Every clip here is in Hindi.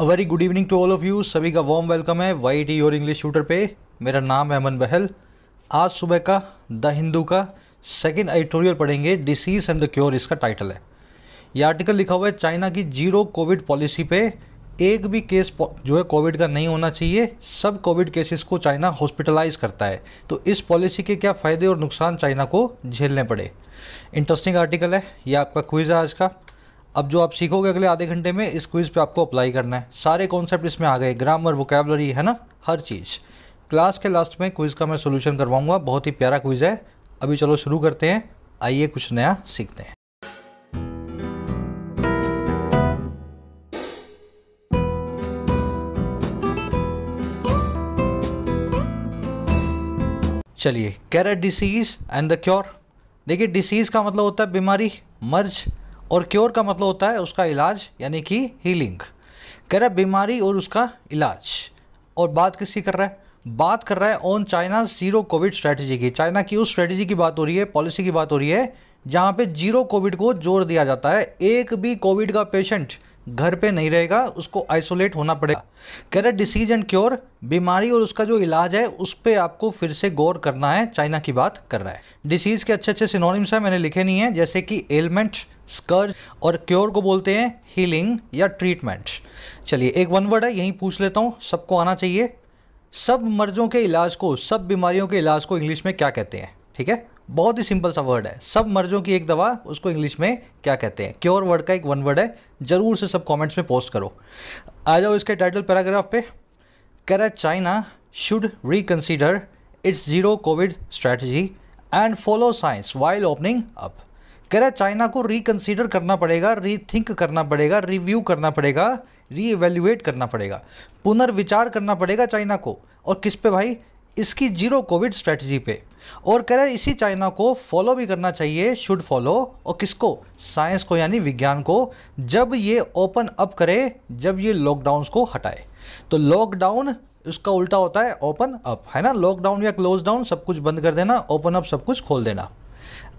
A very good evening to all of you सभी का वॉम वेलकम है वाई टी e और इंग्लिश शूटर पे मेरा नाम है अमन बहल आज सुबह का द हिंदू का सेकेंड एडिटोरियल पढ़ेंगे डिसीज़ एंड द क्योर इसका टाइटल है ये आर्टिकल लिखा हुआ है चाइना की जीरो कोविड पॉलिसी पे एक भी केस जो है कोविड का नहीं होना चाहिए सब कोविड केसेस को चाइना हॉस्पिटलाइज करता है तो इस पॉलिसी के क्या फ़ायदे और नुकसान चाइना को झेलने पड़े इंटरेस्टिंग आर्टिकल है यह आपका क्विज़ है आज का अब जो आप सीखोगे अगले आधे घंटे में इस क्विज़ पे आपको अप्लाई करना है सारे कॉन्सेप्ट इसमें आ गए ग्रामर वोकेबलरी है ना हर चीज़ क्लास के लास्ट में क्विज़ का मैं सोल्यूशन करवाऊंगा बहुत ही प्यारा क्विज़ है अभी चलो शुरू करते हैं आइए कुछ नया सीखते हैं चलिए कैरेट डिसीज एंड द क्योर देखिए डिसीज का मतलब होता है बीमारी मर्ज और क्योर का मतलब होता है उसका इलाज यानी कि हीलिंग कह रहा है बीमारी और उसका इलाज और बात किसकी कर रहा है बात कर रहा है on China zero Covid strategy की चाइना की उस स्ट्रैटेजी की बात हो रही है पॉलिसी की बात हो रही है जहाँ पे जीरो कोविड को जोर दिया जाता है एक भी कोविड का पेशेंट घर पे नहीं रहेगा उसको आइसोलेट होना पड़ेगा कह रहे डिसीज एंड क्योर बीमारी और उसका जो इलाज है उस पर आपको फिर से गौर करना है चाइना की बात कर रहा है डिसीज़ के अच्छे अच्छे सिनोनिम्स हैं मैंने लिखे नहीं है जैसे कि एलमेंट स्कर्ज और क्योर को बोलते हैं हीलिंग या ट्रीटमेंट चलिए एक वन वर्ड है यहीं पूछ लेता हूँ सबको आना चाहिए सब मर्जों के इलाज को सब बीमारियों के इलाज को इंग्लिश में क्या कहते हैं ठीक है बहुत ही सिंपल सा वर्ड है सब मर्जों की एक दवा उसको इंग्लिश में क्या कहते हैं क्योर वर्ड का एक वन वर्ड है ज़रूर से सब कमेंट्स में पोस्ट करो आ जाओ इसके टाइटल पैराग्राफ पे करा China should reconsider its zero Covid strategy and follow science while opening up कह रहा है चाइना को रिकन्सिडर करना पड़ेगा रीथिंक करना पड़ेगा रिव्यू करना पड़ेगा री करना पड़ेगा पुनर्विचार करना पड़ेगा चाइना को और किस पे भाई इसकी जीरो कोविड स्ट्रेटजी पे और कह रहे इसी चाइना को फॉलो भी करना चाहिए शुड फॉलो और किसको साइंस को यानी विज्ञान को जब ये ओपन अप करे जब ये लॉकडाउन को हटाए तो लॉकडाउन उसका उल्टा होता है ओपन अप है ना लॉकडाउन या क्लोज डाउन सब कुछ बंद कर देना ओपन अप सब कुछ खोल देना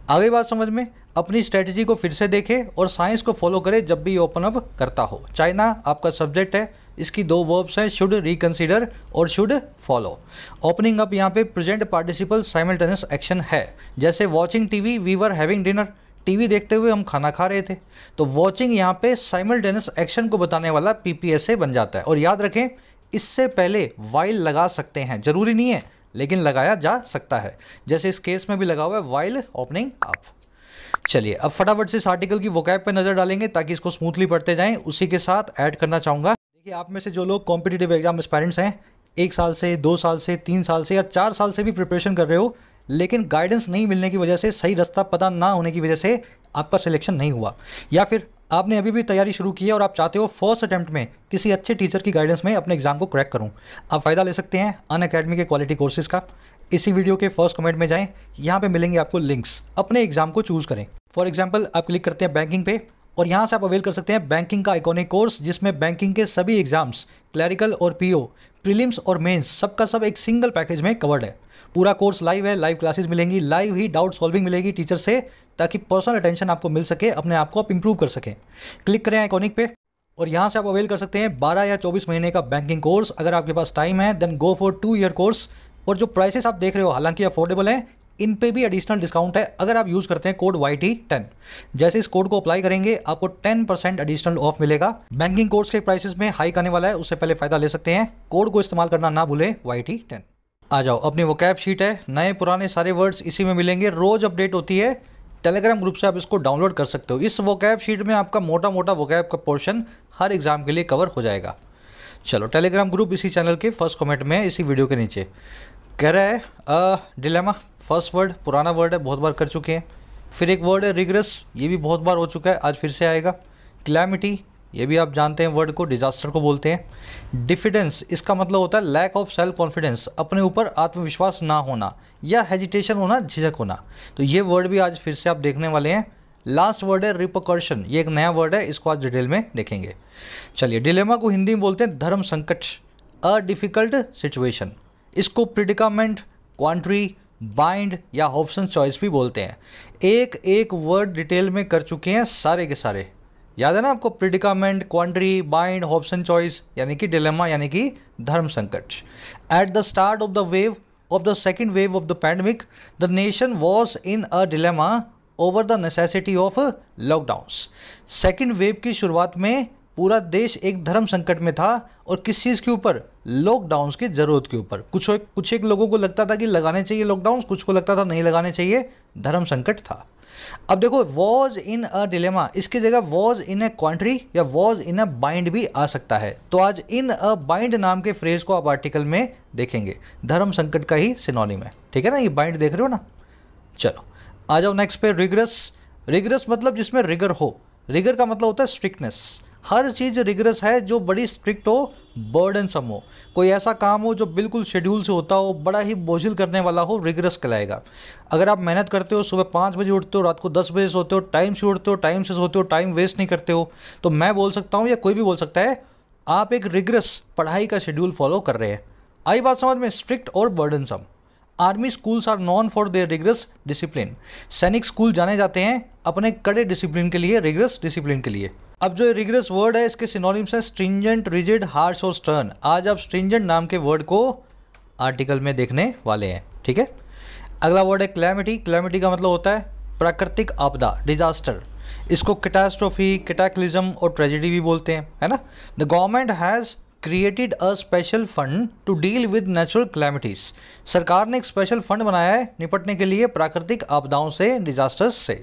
आगे बात समझ में अपनी स्ट्रेटजी को फिर से देखे और साइंस को फॉलो करे जब भी ओपन अप करता हो चाइना आपका सब्जेक्ट है इसकी दो वर्ब्स हैं शुड रिकन्सिडर और शुड फॉलो ओपनिंग अप यहाँ पे प्रेजेंट पार्टिसिपल साइमल्टेनियस एक्शन है जैसे watching TV we we were having dinner TV देखते हुए हम खाना खा रहे थे तो वॉचिंग यहाँ पे साइमल्टेनियस एक्शन को बताने वाला पी बन जाता है और याद रखें इससे पहले वाइल लगा सकते हैं जरूरी नहीं है लेकिन लगाया जा सकता है जैसे इस केस में भी लगा हुआ है वाइल ओपनिंग अप चलिए अब फटाफट से इस आर्टिकल की वोकैब पर नज़र डालेंगे ताकि इसको स्मूथली पढ़ते जाएं उसी के साथ ऐड करना चाहूंगा देखिए आप में से जो लोग कॉम्पिटेटिव एग्जाम एस्पेरेंट्स हैं एक साल से दो साल से तीन साल से या चार साल से भी प्रिपरेशन कर रहे हो लेकिन गाइडेंस नहीं मिलने की वजह से सही रास्ता पता ना होने की वजह से आपका सिलेक्शन नहीं हुआ या फिर आपने अभी भी तैयारी शुरू की है और आप चाहते हो फर्स्ट अटैम्प्ट में किसी अच्छे टीचर की गाइडेंस में अपने एग्जाम को क्रैक करूं आप फ़ायदा ले सकते हैं अन अकेडमी के क्वालिटी कोर्सेज का इसी वीडियो के फर्स्ट कमेंट में जाएं यहाँ पे मिलेंगे आपको लिंक्स अपने एग्जाम को चूज़ करें फॉर एग्जाम्पल आप क्लिक करते हैं बैंकिंग पे और यहाँ से आप अवेल कर सकते हैं बैंकिंग का आइकॉनिक कोर्स जिसमें बैंकिंग के सभी एग्जाम्स क्लैरिकल और पीओ प्रीलिम्स और मेंस सबका सब एक सिंगल पैकेज में कवर्ड है पूरा कोर्स लाइव है लाइव क्लासेस मिलेंगी लाइव ही डाउट सॉल्विंग मिलेगी टीचर से ताकि पर्सनल अटेंशन आपको मिल सके अपने आप को आप इंप्रूव कर सकें क्लिक करें आइकॉनिक पे और यहाँ से आप अवेल कर सकते हैं 12 या 24 महीने का बैंकिंग कोर्स अगर आपके पास टाइम है then go for two year course और जो प्राइसेस आप देख रहे हो हालांकि अफोर्डेबल हैं इन पे भी एडिशनल डिस्काउंट है अगर आप यूज़ करते हैं कोड वाई टी टेन जैसे इस कोड को अप्लाई करेंगे आपको टेन परसेंट एडिशनल ऑफ मिलेगा बैंकिंग कोर्स के प्राइसेस में हाइक आने वाला है उससे पहले फ़ायदा ले सकते हैं कोड को इस्तेमाल करना ना भूलें वाई टी टेन आ जाओ अपनी वो कैप शीट है नए पुराने सारे वर्ड्स इसी में मिलेंगे रोज़ अपडेट होती है टेलीग्राम ग्रुप से आप इसको डाउनलोड कर सकते हो इस वो शीट में आपका मोटा मोटा वो का पोर्शन हर एग्ज़ाम के लिए कवर हो जाएगा चलो टेलीग्राम ग्रुप इसी चैनल के फर्स्ट कमेंट में इसी वीडियो के नीचे कह रहा है डिलेमा फर्स्ट वर्ड पुराना वर्ड है बहुत बार कर चुके हैं फिर एक वर्ड है रिग्रेस ये भी बहुत बार हो चुका है आज फिर से आएगा क्लैमिटी ये भी आप जानते हैं वर्ड को डिजास्टर को बोलते हैं डिफिडेंस इसका मतलब होता है लैक ऑफ सेल्फ कॉन्फिडेंस अपने ऊपर आत्मविश्वास ना होना या हेजिटेशन होना झिझक होना तो ये वर्ड भी आज फिर से आप देखने वाले हैं लास्ट वर्ड है रिपोकर्शन ये एक नया वर्ड है इसको आज डिटेल में देखेंगे चलिए डिलेमा को हिंदी में बोलते हैं धर्म संकट अ डिफिकल्ट सिचुएशन इसको प्रिडिकामेंट क्वांट्री बाइंड या ऑप्शन चॉइस भी बोलते हैं एक एक वर्ड डिटेल में कर चुके हैं सारे के सारे याद है ना आपको predicament quandary bind option choice यानी कि डिलेमा यानी कि धर्म संकट at the start of the wave of the second wave of the pandemic the nation was in a dilemma over the necessity of lockdowns second wave की शुरुआत में पूरा देश एक धर्म संकट में था और किस चीज़ के ऊपर लॉकडाउन की ज़रूरत के ऊपर कुछ एक, कुछ एक लोगों को लगता था कि लगाने चाहिए लॉकडाउन कुछ को लगता था नहीं लगाने चाहिए धर्म संकट था अब देखो वॉज इन अ डिलेमा इसकी जगह वॉज इन अ क्वान्ट्री या वॉज इन अ बाइंड भी आ सकता है तो आज इन अ बाइंड नाम के फ्रेज को आप आर्टिकल में देखेंगे धर्म संकट का ही सिनोनिम है ठीक है ना ये बाइंड देख रहे हो ना चलो आ जाओ नेक्स्ट पे रिग्रस रिग्रस मतलब जिसमें रिगर हो रिगर का मतलब होता है स्ट्रिक्टनेस हर चीज़ रिग्रेस है जो बड़ी स्ट्रिक्ट हो बर्डन सम हो कोई ऐसा काम हो जो बिल्कुल शेड्यूल से होता हो बड़ा ही बोझिल करने वाला हो रिग्रेस कहलाएगा अगर आप मेहनत करते हो सुबह पाँच बजे उठते हो रात को दस बजे सोते हो टाइम से उठते हो टाइम से सोते हो टाइम वेस्ट नहीं करते हो तो मैं बोल सकता हूँ या कोई भी बोल सकता है आप एक रिग्रेस पढ़ाई का शेड्यूल फॉलो कर रहे हैं आई बात समझ में स्ट्रिक्ट और burden some army schools are known for their rigorous discipline सैनिक स्कूल जाने जाते हैं अपने कड़े डिसिप्लिन के लिए रिग्रेस डिसिप्लिन के लिए अब जो रिग्रेस वर्ड है इसके सिनोनिम्स हैं स्ट्रिंजेंट रिजिड हार्श और स्टर्न आज आप स्ट्रिंजेंट नाम के वर्ड को आर्टिकल में देखने वाले हैं ठीक है अगला वर्ड है क्लैमिटी क्लैमिटी का मतलब होता है प्राकृतिक आपदा डिजास्टर इसको कैटास्ट्रोफी कैटाक्लिज्म और ट्रेजिडी भी बोलते हैं है ना the government has created a special fund to deal with natural calamities सरकार ने एक स्पेशल फंड बनाया है निपटने के लिए प्राकृतिक आपदाओं से डिजास्टर्स से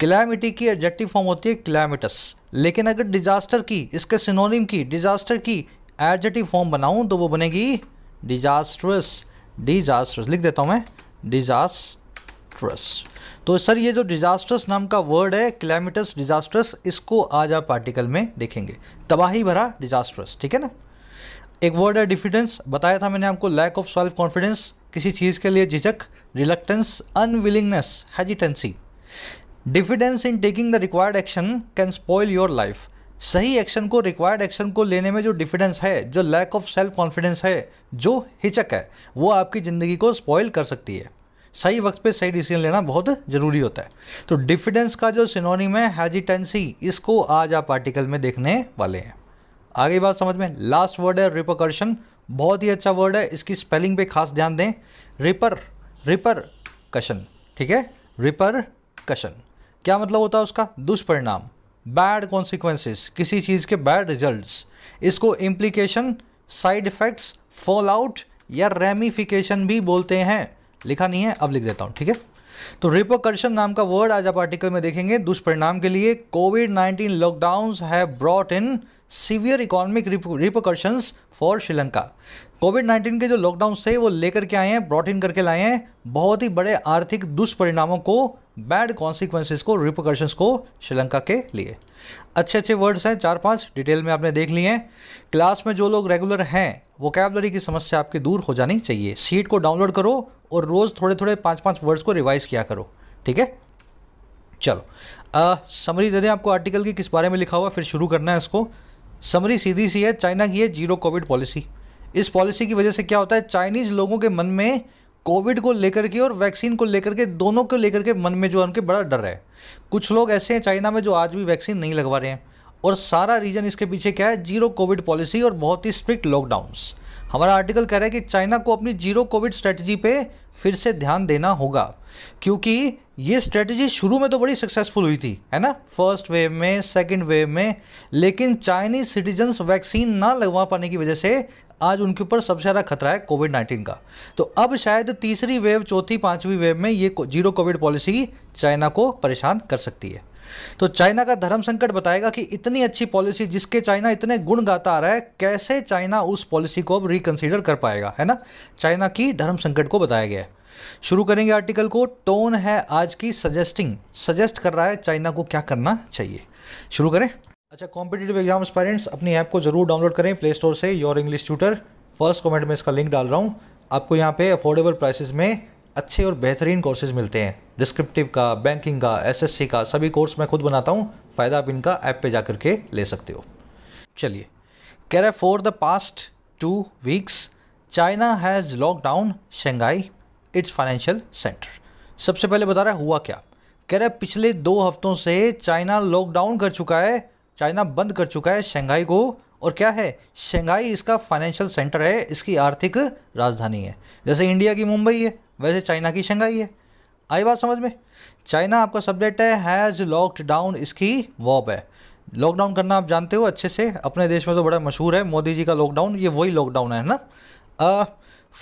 क्लैमिटी की एडजेक्टिव फॉर्म होती है क्लैमिटस लेकिन अगर डिजास्टर की इसके सिनोनिम की डिजास्टर की एडजेक्टिव फॉर्म बनाऊं तो वो बनेगी डिजास्ट्रस डिजास्ट्रस लिख देता हूं मैं डिजास्ट्रस तो सर ये जो डिज़ास्टर्स नाम का वर्ड है क्लाइमेटस डिज़ास्टर्स इसको आज आप आर्टिकल में देखेंगे तबाही भरा डिज़ास्टर्स ठीक है ना एक वर्ड है डिफिडेंस बताया था मैंने आपको लैक ऑफ सेल्फ कॉन्फिडेंस किसी चीज़ के लिए झिझक reluctance unwillingness hesitancy diffidence in taking the required action can spoil your life सही एक्शन को रिक्वायर्ड एक्शन को लेने में जो डिफिडेंस है जो लैक ऑफ सेल्फ कॉन्फिडेंस है जो हिचक है वो आपकी ज़िंदगी को स्पॉइल कर सकती है सही वक्त पे सही डिसीजन लेना बहुत ज़रूरी होता है तो डिफिडेंस का जो सिनोनिम है हेजिटेंसी इसको आज आप आर्टिकल में देखने वाले हैं आगे बात समझ में लास्ट वर्ड है रिपोकर्शन बहुत ही अच्छा वर्ड है इसकी स्पेलिंग पे खास ध्यान दें रिपर रिपर कशन ठीक है रिपर कशन क्या मतलब होता है उसका दुष्परिणाम बैड कॉन्सिक्वेंसेस किसी चीज़ के बैड रिजल्ट्स इसको implication side effects fall out या रेमिफिकेशन भी बोलते हैं लिखा नहीं है अब लिख देता हूँ ठीक है तो रिपोकर्शन नाम का वर्ड आज आप आर्टिकल में देखेंगे दुष्परिणाम के लिए Covid 19 lockdown have brought in severe economic repercussion for Sri Lanka Covid 19 के जो लॉकडाउन थे वो लेकर के आए हैं ब्रॉट इन करके लाए हैं बहुत ही बड़े आर्थिक दुष्परिणामों को बैड कॉन्सिक्वेंसेस को रिपोकर्शंस को श्रीलंका के लिए अच्छे अच्छे वर्ड्स हैं चार पांच डिटेल में आपने देख लिए हैं क्लास में जो लोग रेगुलर हैं वो कैबलरी की समस्या आपकी दूर हो जानी चाहिए सीट को डाउनलोड करो और रोज़ थोड़े थोड़े पाँच पाँच वर्ड्स को रिवाइज किया करो ठीक है चलो समरी दे दें आपको आर्टिकल की किस बारे में लिखा हुआ फिर शुरू करना है इसको समरी सीधी सी है चाइना की है जीरो कोविड पॉलिसी इस पॉलिसी की वजह से क्या होता है चाइनीज लोगों के मन में कोविड को लेकर के और वैक्सीन को लेकर के दोनों को लेकर के मन में जो है उनके बड़ा डर है कुछ लोग ऐसे हैं चाइना में जो आज भी वैक्सीन नहीं लगवा रहे हैं और सारा रीजन इसके पीछे क्या है जीरो कोविड पॉलिसी और बहुत ही स्ट्रिक्ट लॉकडाउंस हमारा आर्टिकल कह रहा है कि चाइना को अपनी जीरो कोविड स्ट्रेटजी पे फिर से ध्यान देना होगा क्योंकि ये स्ट्रेटजी शुरू में तो बड़ी सक्सेसफुल हुई थी है ना फर्स्ट वेव में सेकेंड वेव में लेकिन चाइनीज सिटीजन्स वैक्सीन ना लगवा पाने की वजह से आज उनके ऊपर सबसे ज़्यादा खतरा है कोविड नाइन्टीन का तो अब शायद तीसरी वेव चौथी पांचवी वेव में ये जीरो कोविड पॉलिसी चाइना को परेशान कर सकती है तो चाइना का धर्म संकट बताएगा कि इतनी अच्छी पॉलिसी जिसके चाइना इतने गुण गाता आ रहा है कैसे चाइना उस पॉलिसी को अब रिकन्सिडर कर पाएगा है ना चाइना की धर्म संकट को बताया गया है शुरू करेंगे आर्टिकल को टोन है आज की सजेस्टिंग सजेस्ट कर रहा है चाइना को क्या करना चाहिए शुरू करें अच्छा कॉम्पिटेटिव एग्जाम्स पेरेंट्स अपनी ऐप को ज़रूर डाउनलोड करें प्ले स्टोर से your English tutor first comment में इसका लिंक डाल रहा हूँ आपको यहाँ पे अफोर्डेबल प्राइसेस में अच्छे और बेहतरीन कोर्सेज मिलते हैं डिस्क्रिप्टिव का बैंकिंग का एसएससी का सभी कोर्स मैं खुद बनाता हूँ फ़ायदा आप इनका ऐप पे जा के ले सकते हो चलिए कह for the past two weeks China has lockdown Shanghai its financial centre सबसे पहले बता रहा है हुआ क्या कह रहा है पिछले दो हफ्तों से चाइना लॉकडाउन कर चुका है चाइना बंद कर चुका है शंघाई को और क्या है शंघाई इसका फाइनेंशियल सेंटर है इसकी आर्थिक राजधानी है जैसे इंडिया की मुंबई है वैसे चाइना की शंघाई है आई बात समझ में चाइना आपका सब्जेक्ट है हैज़ लॉकड डाउन इसकी वॉब है लॉकडाउन करना आप जानते हो अच्छे से अपने देश में तो बड़ा मशहूर है मोदी जी का लॉकडाउन ये वही लॉकडाउन है ना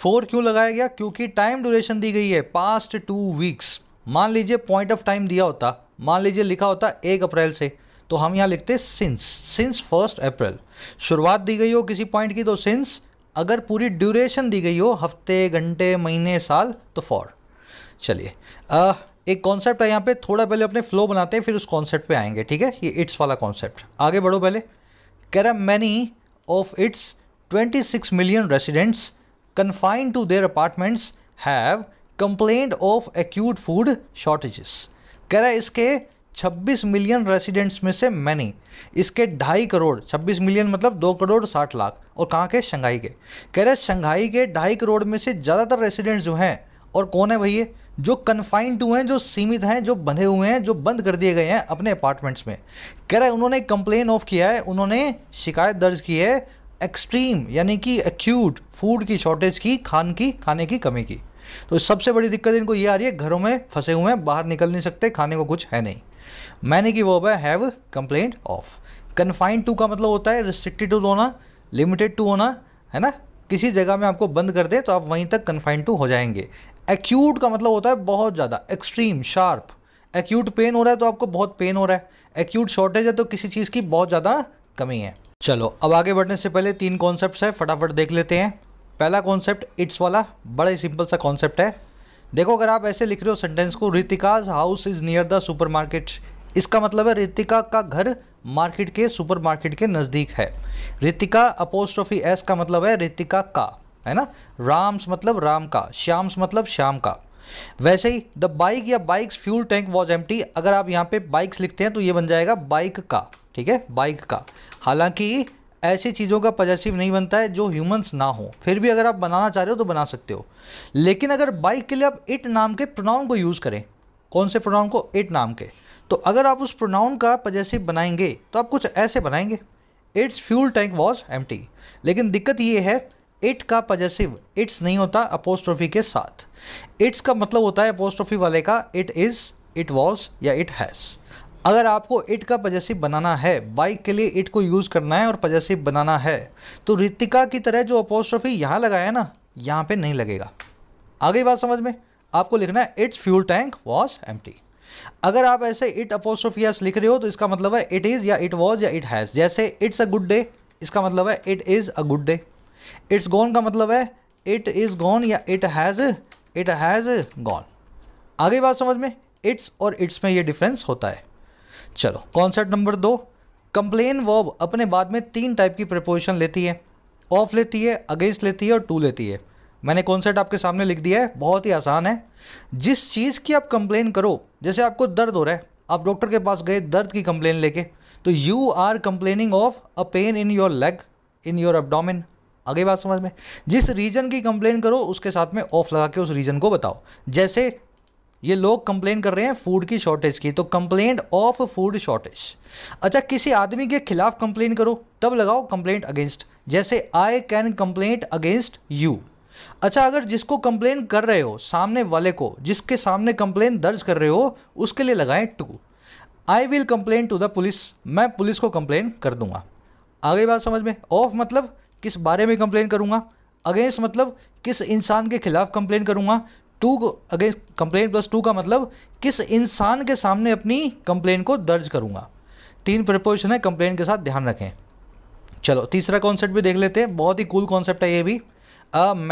फोर क्यों लगाया गया क्योंकि टाइम ड्यूरेशन दी गई है पास्ट टू वीक्स मान लीजिए पॉइंट ऑफ टाइम दिया होता मान लीजिए लिखा होता एक अप्रैल से तो हम यहाँ लिखते सिंस सिंस फर्स्ट अप्रैल शुरुआत दी गई हो किसी पॉइंट की तो सिंस अगर पूरी ड्यूरेशन दी गई हो हफ्ते घंटे महीने साल तो फॉर चलिए एक कॉन्सेप्ट है यहाँ पे थोड़ा पहले अपने फ्लो बनाते हैं फिर उस कॉन्सेप्ट पे आएंगे ठीक है ये इट्स वाला कॉन्सेप्ट आगे बढ़ो पहले कह रहा many of its 26 million residents confined to their apartments have complained of acute food shortages कह रहा है इसके 26 मिलियन रेसिडेंट्स में से मैनी इसके ढाई करोड़ 26 मिलियन मतलब दो करोड़ साठ लाख और कहाँ के शंघाई के कह रहे शंघाई के ढाई करोड़ में से ज़्यादातर रेसिडेंट्स जो हैं और कौन है भैया जो कन्फाइंड हुए हैं जो सीमित हैं जो बंधे हुए हैं जो बंद कर दिए गए हैं अपने अपार्टमेंट्स में कह रहे उन्होंने कंप्लेन ऑफ किया है उन्होंने शिकायत दर्ज की है एक्सट्रीम यानी कि एक्यूट फूड की शॉर्टेज की खान की खाने की कमी की तो सबसे बड़ी दिक्कत इनको ये आ रही है घरों में फंसे हुए हैं बाहर निकल नहीं सकते खाने को कुछ है नहीं मैंने की वो है have complaint of confined to का मतलब होता है रिस्ट्रिक्टेड टू होना लिमिटेड टू होना है ना किसी जगह में आपको बंद कर दे तो आप वहीं तक कन्फाइंड टू हो जाएंगे एक्यूट का मतलब होता है बहुत ज़्यादा एक्सट्रीम शार्प एक्यूट पेन हो रहा है तो आपको बहुत पेन हो रहा है एक्यूट शॉर्टेज है तो किसी चीज़ की बहुत ज़्यादा कमी है चलो अब आगे बढ़ने से पहले तीन कॉन्सेप्ट है फटाफट देख लेते हैं पहला कॉन्सेप्ट इट्स वाला बड़ा ही सिंपल सा कॉन्सेप्ट है देखो अगर आप ऐसे लिख रहे हो सेंटेंस को Ritika's house is near the supermarket इसका मतलब है रितिका का घर मार्केट के सुपरमार्केट के नज़दीक है रितिका अपोस्ट्रोफी एस का मतलब है रितिका का है ना राम्स मतलब राम का श्याम्स मतलब श्याम का वैसे ही द बाइक या बाइक्स फ्यूल टैंक वॉज एम अगर आप यहाँ पे बाइक्स लिखते हैं तो ये बन जाएगा बाइक का ठीक है बाइक का हालांकि ऐसी चीज़ों का पजेसिव नहीं बनता है जो ह्यूमंस ना हो फिर भी अगर आप बनाना चाह रहे हो तो बना सकते हो लेकिन अगर बाइक के लिए आप इट नाम के प्रोनाउन को यूज़ करें कौन से प्रोनाउन को इट नाम के तो अगर आप उस प्रोनाउन का पजेसिव बनाएंगे तो आप कुछ ऐसे बनाएंगे इट्स फ्यूल टैंक वॉज एम लेकिन दिक्कत ये है इट का पजेसिव इट्स नहीं होता अपोस्ट्रोफी के साथ इट्स का मतलब होता है अपोस्ट्रोफी वाले का इट इज़ इट वॉज या इट हैज़ अगर आपको इट का पजेसिव बनाना है बाइक के लिए इट को यूज़ करना है और पजेसिव बनाना है तो रितिका की तरह जो अपोस्ट्रोफी यहां लगाया ना यहां पे नहीं लगेगा आगे बात समझ में आपको लिखना है इट्स फ्यूल टैंक वॉज एम अगर आप ऐसे इट एस लिख रहे हो तो इसका मतलब है इट इज़ या इट वॉज या इट हैज़ जैसे इट्स अ गुड डे इसका मतलब है it is a good day it's gone का मतलब है इट इज़ गॉन या it has it has gone आगे बात समझ में इट्स और इट्स में ये डिफरेंस होता है चलो कॉन्सेप्ट नंबर दो कंप्लेन वर्ब अपने बाद में तीन टाइप की प्रपोजिशन लेती है ऑफ लेती है अगेंस्ट लेती है और टू लेती है मैंने कॉन्सेप्ट आपके सामने लिख दिया है बहुत ही आसान है जिस चीज़ की आप कंप्लेन करो जैसे आपको दर्द हो रहा है आप डॉक्टर के पास गए दर्द की कंप्लेन लेके तो you are complaining of a pain in your leg in your abdomen आगे बात समझ में जिस रीजन की कंप्लेन करो उसके साथ में ऑफ लगा के उस रीजन को बताओ जैसे ये लोग कंप्लेन कर रहे हैं फूड की शॉर्टेज की तो कंप्लेंट ऑफ फूड शॉर्टेज अच्छा किसी आदमी के खिलाफ कंप्लेन करो तब लगाओ कंप्लेंट अगेंस्ट जैसे I can complaint against you अच्छा अगर जिसको कंप्लेन कर रहे हो सामने वाले को जिसके सामने कंप्लेन दर्ज कर रहे हो उसके लिए लगाएं to I will complain to the police मैं पुलिस को कंप्लेन कर दूंगा आगे बात समझ में ऑफ मतलब किस बारे में कंप्लेन करूँगा अगेंस्ट मतलब किस इंसान के खिलाफ कंप्लेन करूँगा to against complain plus to का मतलब किस इंसान के सामने अपनी कंप्लेन को दर्ज करूँगा तीन प्रपोजिशन है कंप्लेन के साथ ध्यान रखें चलो तीसरा कॉन्सेप्ट भी देख लेते हैं बहुत ही कूल कॉन्सेप्ट है ये भी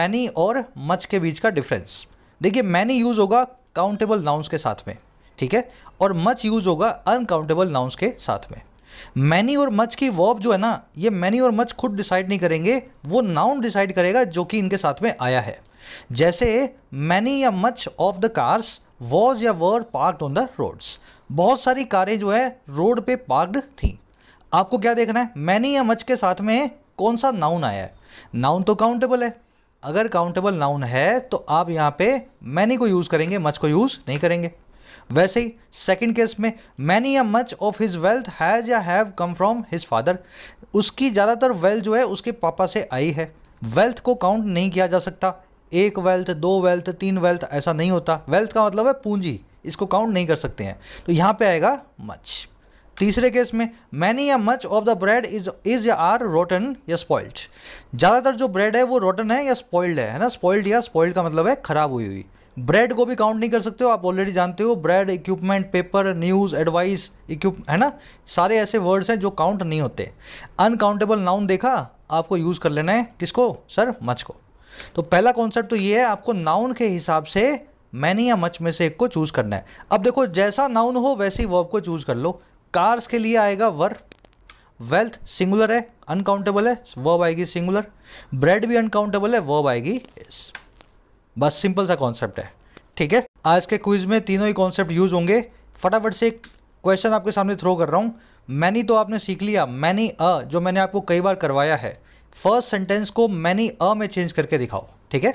मैनी और मच के बीच का डिफरेंस देखिए मैनी यूज़ होगा काउंटेबल नाउंस के साथ में ठीक है और मच यूज़ होगा अनकाउंटेबल नाउंस के साथ में मैनी और मच की वर्ब जो है ना ये मैनी और मच खुद डिसाइड नहीं करेंगे वो नाउन डिसाइड करेगा जो कि इनके साथ में आया है जैसे मैनी या much of the cars was या were park on the roads बहुत सारी कारें जो है रोड पे पार्कड थी आपको क्या देखना है मैनी या मच के साथ में कौन सा नाउन आया है नाउन तो काउंटेबल है अगर काउंटेबल नाउन है तो आप यहाँ पे मैनी को यूज़ करेंगे मच को यूज़ नहीं करेंगे वैसे ही सेकेंड केस में मैनी या much of his wealth has या have come from his father उसकी ज़्यादातर वेल्थ जो है उसके पापा से आई है वेल्थ को काउंट नहीं किया जा सकता एक वेल्थ दो वेल्थ तीन वेल्थ ऐसा नहीं होता वेल्थ का मतलब है पूंजी इसको काउंट नहीं कर सकते हैं तो यहाँ पे आएगा मच तीसरे केस में मैनी या much of the bread is is या आर रोटन या स्पॉइल्ड ज़्यादातर जो ब्रेड है वो रोटन है या स्पॉइल्ड है है ना स्पॉइल्ड या स्पॉइल्ड का मतलब है खराब हुई हुई ब्रेड को भी काउंट नहीं कर सकते हो आप ऑलरेडी जानते हो bread equipment paper news advice equip है ना सारे ऐसे वर्ड्स हैं जो काउंट नहीं होते अनकाउंटेबल नाउन देखा आपको यूज़ कर लेना है किसको सर मच को तो पहला कॉन्सेप्ट तो ये है आपको नाउन के हिसाब से मैनी या मच में से एक को चूज़ करना है अब देखो जैसा नाउन हो वैसी वर्ब को चूज़ कर लो कार्स के लिए आएगा वर वेल्थ सिंगुलर है अनकाउंटेबल है वर्ब आएगी सिंगुलर ब्रेड भी अनकाउंटेबल है वर्ब आएगी इस yes. बस सिंपल सा कॉन्सेप्ट है ठीक है आज के क्विज में तीनों ही कॉन्सेप्ट यूज़ होंगे फटाफट से एक क्वेश्चन आपके सामने थ्रो कर रहा हूँ मैनी तो आपने सीख लिया मैनी अ जो मैंने आपको कई बार करवाया है फर्स्ट सेंटेंस को मैनी अ में चेंज करके दिखाओ ठीक है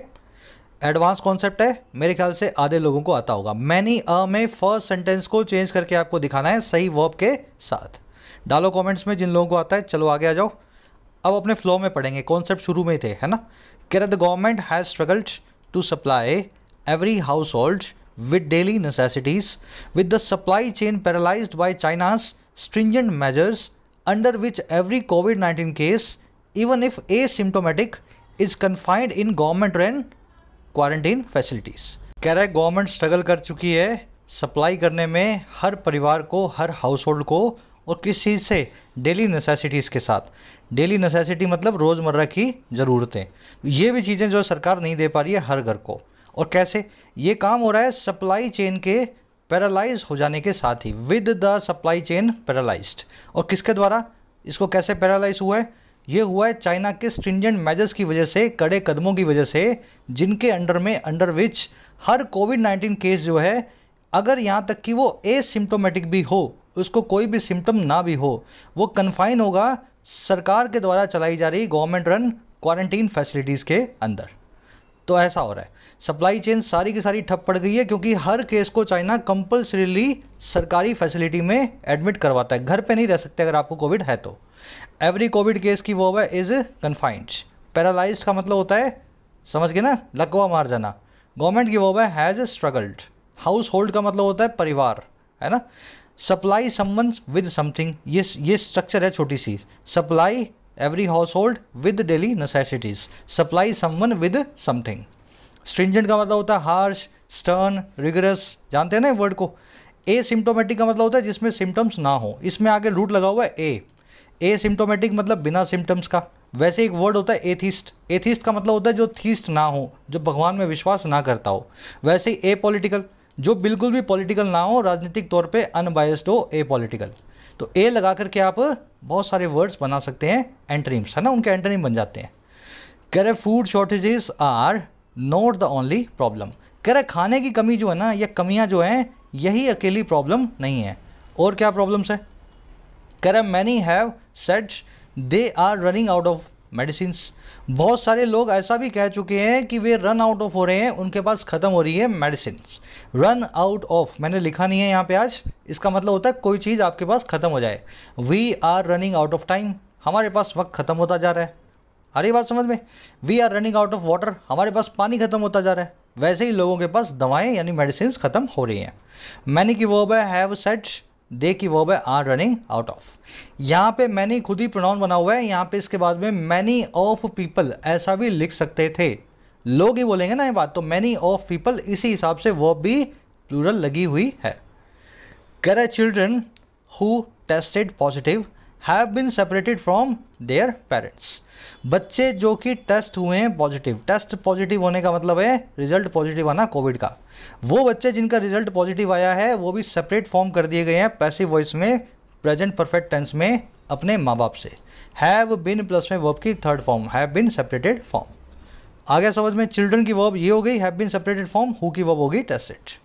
एडवांस कॉन्सेप्ट है मेरे ख्याल से आधे लोगों को आता होगा मैनी अ में फर्स्ट सेंटेंस को चेंज करके आपको दिखाना है सही वर्ब के साथ डालो कमेंट्स में जिन लोगों को आता है चलो आगे आ जाओ अब अपने फ्लो में पढ़ेंगे कॉन्सेप्ट शुरू में ही थे है ना कह रहे the government has struggled to supply every household with daily necessities, with the supply chain paralyzed by China's stringent measures under which every COVID 19 case, even if asymptomatic, is confined in government run quarantine facilities. कह रहा है गवर्नमेंट स्ट्रगल कर चुकी है सप्लाई करने में हर परिवार को हर हाउस होल्ड को और किस चीज़ से डेली नेसेसिटीज़ के साथ डेली नेसेसिटी मतलब रोज़मर्रा की ज़रूरतें ये भी चीज़ें जो सरकार नहीं दे पा रही है हर घर को और कैसे ये काम हो रहा है सप्लाई चेन के पैरालाइज हो जाने के साथ ही with the supply chain paralyse और किसके द्वारा इसको कैसे पैरालाइज हुआ है ये हुआ है चाइना के स्ट्रिंजेंट मेजर्स की वजह से कड़े कदमों की वजह से जिनके अंडर में अंडर विच हर कोविड नाइन्टीन केस जो है अगर यहाँ तक कि वो एसिम्टोमेटिक भी हो उसको कोई भी सिम्टम ना भी हो वो कन्फाइन होगा सरकार के द्वारा चलाई जा रही गवर्नमेंट रन क्वारंटीन फैसिलिटीज़ के अंदर तो ऐसा हो रहा है सप्लाई चेन सारी की सारी ठप पड़ गई है क्योंकि हर केस को चाइना कंपल्सरीली सरकारी फैसिलिटी में एडमिट करवाता है घर पे नहीं रह सकते अगर आपको कोविड है तो एवरी कोविड केस की वो है इज़ कन्फाइंड पैरालाइज का मतलब होता है समझ गए ना लकवा मार जाना गवर्नमेंट की वो हैज़ स्ट्रगल्ड हाउस होल्ड का मतलब होता है परिवार है ना सप्लाई संबंध विद समथिंग ये ये स्ट्रक्चर है छोटी सी supply every household with daily necessities supply संबंध विद समथिंग स्ट्रिंजेंट का मतलब होता है हार्श स्टर्न रिगरस जानते हैं ना वर्ड को ए सिम्टोमेटिक का मतलब होता है जिसमें सिम्टम्स ना हो इसमें आगे रूट लगा हुआ है ए ए सिम्टोमेटिक मतलब बिना सिम्टम्स का वैसे एक वर्ड होता है एथिस्ट एथिस्ट का मतलब होता है जो थीस्ट ना हो जो भगवान में विश्वास ना करता हो वैसे ही ए पॉलिटिकल जो बिल्कुल भी पॉलिटिकल ना हो राजनीतिक तौर पे अनबायस्ड हो ए पॉलिटिकल तो ए लगा करके आप बहुत सारे वर्ड्स बना सकते हैं एंटरिम्स है ना उनके एंटरिम बन जाते हैं कह रहे food shortages are not the only problem कह रहे खाने की कमी जो है ना या कमियाँ जो हैं यही अकेली प्रॉब्लम नहीं है और क्या प्रॉब्लम्स है कह रहे many households they are running out of medicine बहुत सारे लोग ऐसा भी कह चुके हैं कि वे रन आउट ऑफ हो रहे हैं उनके पास ख़त्म हो रही है मेडिसिन रन आउट ऑफ मैंने लिखा नहीं है यहाँ पे आज इसका मतलब होता है कोई चीज़ आपके पास ख़त्म हो जाए we are running out of time हमारे पास वक्त ख़त्म होता जा रहा है अरे बात समझ में we are running out of water हमारे पास पानी ख़त्म होता जा रहा है वैसे ही लोगों के पास दवाएं यानी मेडिसिन ख़त्म हो रही हैं मैंने की वो हैव सेट दे की वर्ब है आर रनिंग आउट ऑफ यहाँ पे मैनी खुद ही प्रोनाउन बना हुआ है यहाँ पे इसके बाद में मैनी ऑफ पीपल ऐसा भी लिख सकते थे लोग ही बोलेंगे ना ये बात तो मैनी ऑफ पीपल इसी हिसाब से वर्ब भी प्लूरल लगी हुई है कर a children who tested positive have been separated from their parents बच्चे जो कि टेस्ट हुए हैं पॉजिटिव टेस्ट पॉजिटिव होने का मतलब है रिजल्ट पॉजिटिव आना कोविड का वो बच्चे जिनका रिजल्ट पॉजिटिव आया है वो भी सेपरेट फॉर्म कर दिए गए हैं पैसिव वॉइस में प्रेजेंट परफेक्ट टेंस में अपने माँ बाप से हैव बिन प्लस में वर्ब की third form have been separated form आगे समझ में चिल्ड्रन की वर्ब ये हो गई have been separated form who की वर्ब होगी टेस्टेड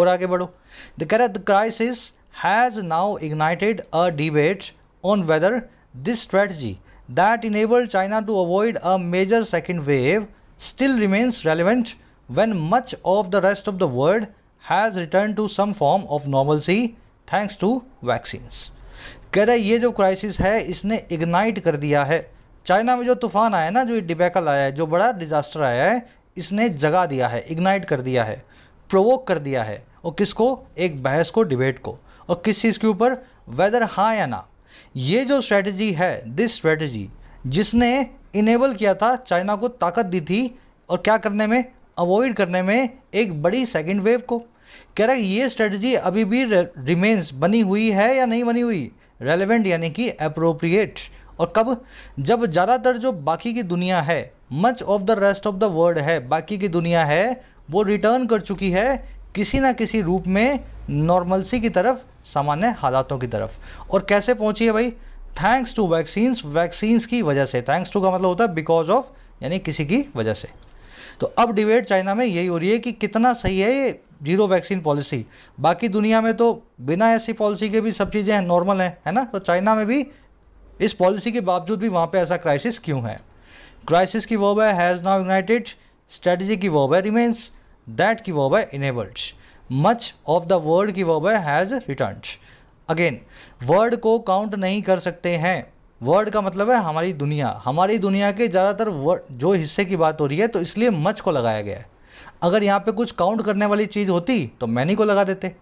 और आगे बढ़ो the the crisis has now ignited a debate on whether this strategy that enabled China to avoid a major second wave still remains relevant when much of the rest of the world has returned to some form of normalcy thanks to vaccines. कह रहे ये जो क्राइसिस है इसने इग्नाइट कर दिया है चाइना में जो तूफान आया ना जो डिबेकल आया है जो बड़ा डिजास्टर आया है इसने जगा दिया है इग्नाइट कर दिया है प्रोवोक कर दिया है और किसको एक बहस को डिबेट को और किस चीज़ के ऊपर वेदर हाँ या ना ये जो स्ट्रेटजी है दिस स्ट्रेटजी जिसने इनेबल किया था चाइना को ताकत दी थी और क्या करने में अवॉइड करने में एक बड़ी सेकेंड वेव को कह रहा है ये स्ट्रेटजी अभी भी रिमेन्स बनी हुई है या नहीं बनी हुई रेलिवेंट यानी कि अप्रोप्रिएट और कब जब ज़्यादातर जो बाकी की दुनिया है much of the rest of the world है बाकी की दुनिया है वो रिटर्न कर चुकी है किसी ना किसी रूप में नॉर्मलसी की तरफ सामान्य हालातों की तरफ और कैसे पहुंची है भाई थैंक्स टू वैक्सीन्स वैक्सीन्स की वजह से थैंक्स टू का मतलब होता है बिकॉज ऑफ यानी किसी की वजह से तो अब डिबेट चाइना में यही हो रही है कि कितना सही है ये जीरो वैक्सीन पॉलिसी बाकी दुनिया में तो बिना ऐसी पॉलिसी के भी सब चीज़ें नॉर्मल हैं है ना तो चाइना में भी इस पॉलिसी के बावजूद भी वहाँ पे ऐसा क्राइसिस क्यों है क्राइसिस की वर्ब है हैज़ नाउ यूनाइटेड स्ट्रेटजी की वर्ब है रिमेन्स दैट की वर्ब है enabled much of the world की verb has return again world को काउंट नहीं कर सकते हैं वर्ड का मतलब है हमारी दुनिया हमारी दुनिया के ज़्यादातर वर्ड जो हिस्से की बात हो रही है तो इसलिए मच को लगाया गया है अगर यहाँ पे कुछ काउंट करने वाली चीज़ होती तो मैनी को लगा देते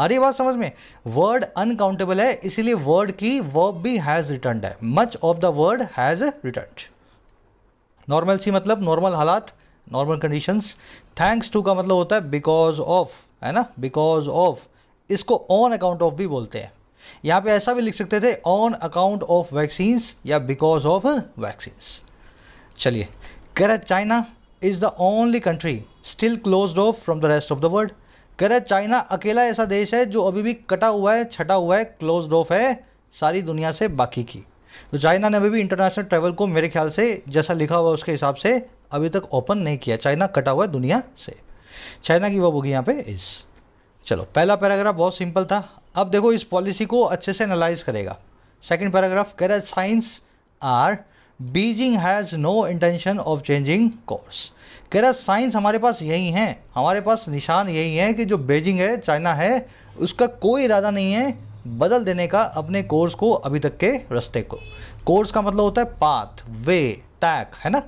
अरे बात समझ में वर्ड अनकाउंटेबल है इसीलिए वर्ड की वर्ब भी हैज़ रिटर्न है much of the world has return normal सी मतलब नॉर्मल हालात नॉर्मल कंडीशंस थैंक्स टू का मतलब होता है बिकॉज ऑफ है ना बिकॉज ऑफ इसको ऑन अकाउंट ऑफ भी बोलते हैं यहाँ पे ऐसा भी लिख सकते थे ऑन अकाउंट ऑफ वैक्सीन्स या बिकॉज ऑफ वैक्सीन्स चलिए करे China is the only country still close off from the rest of the world करे चाइना अकेला ऐसा देश है जो अभी भी कटा हुआ है छटा हुआ है क्लोज ऑफ है सारी दुनिया से बाकी की तो चाइना ने अभी भी इंटरनेशनल ट्रैवल को मेरे ख्याल से जैसा लिखा हुआ उसके हिसाब से अभी तक ओपन नहीं किया चाइना कटा हुआ है दुनिया से चाइना की वह होगी यहाँ पे इस चलो पहला पैराग्राफ बहुत सिंपल था अब देखो इस पॉलिसी को अच्छे से एनालाइज करेगा सेकेंड पैराग्राफ कह रहा है signs are Beijing has no intention of changing course कह रहा साइंस हमारे पास यही है हमारे पास निशान यही है कि जो बीजिंग है चाइना है उसका कोई इरादा नहीं है बदल देने का अपने कोर्स को अभी तक के रास्ते को कोर्स का मतलब होता है पाथ वे टैक है ना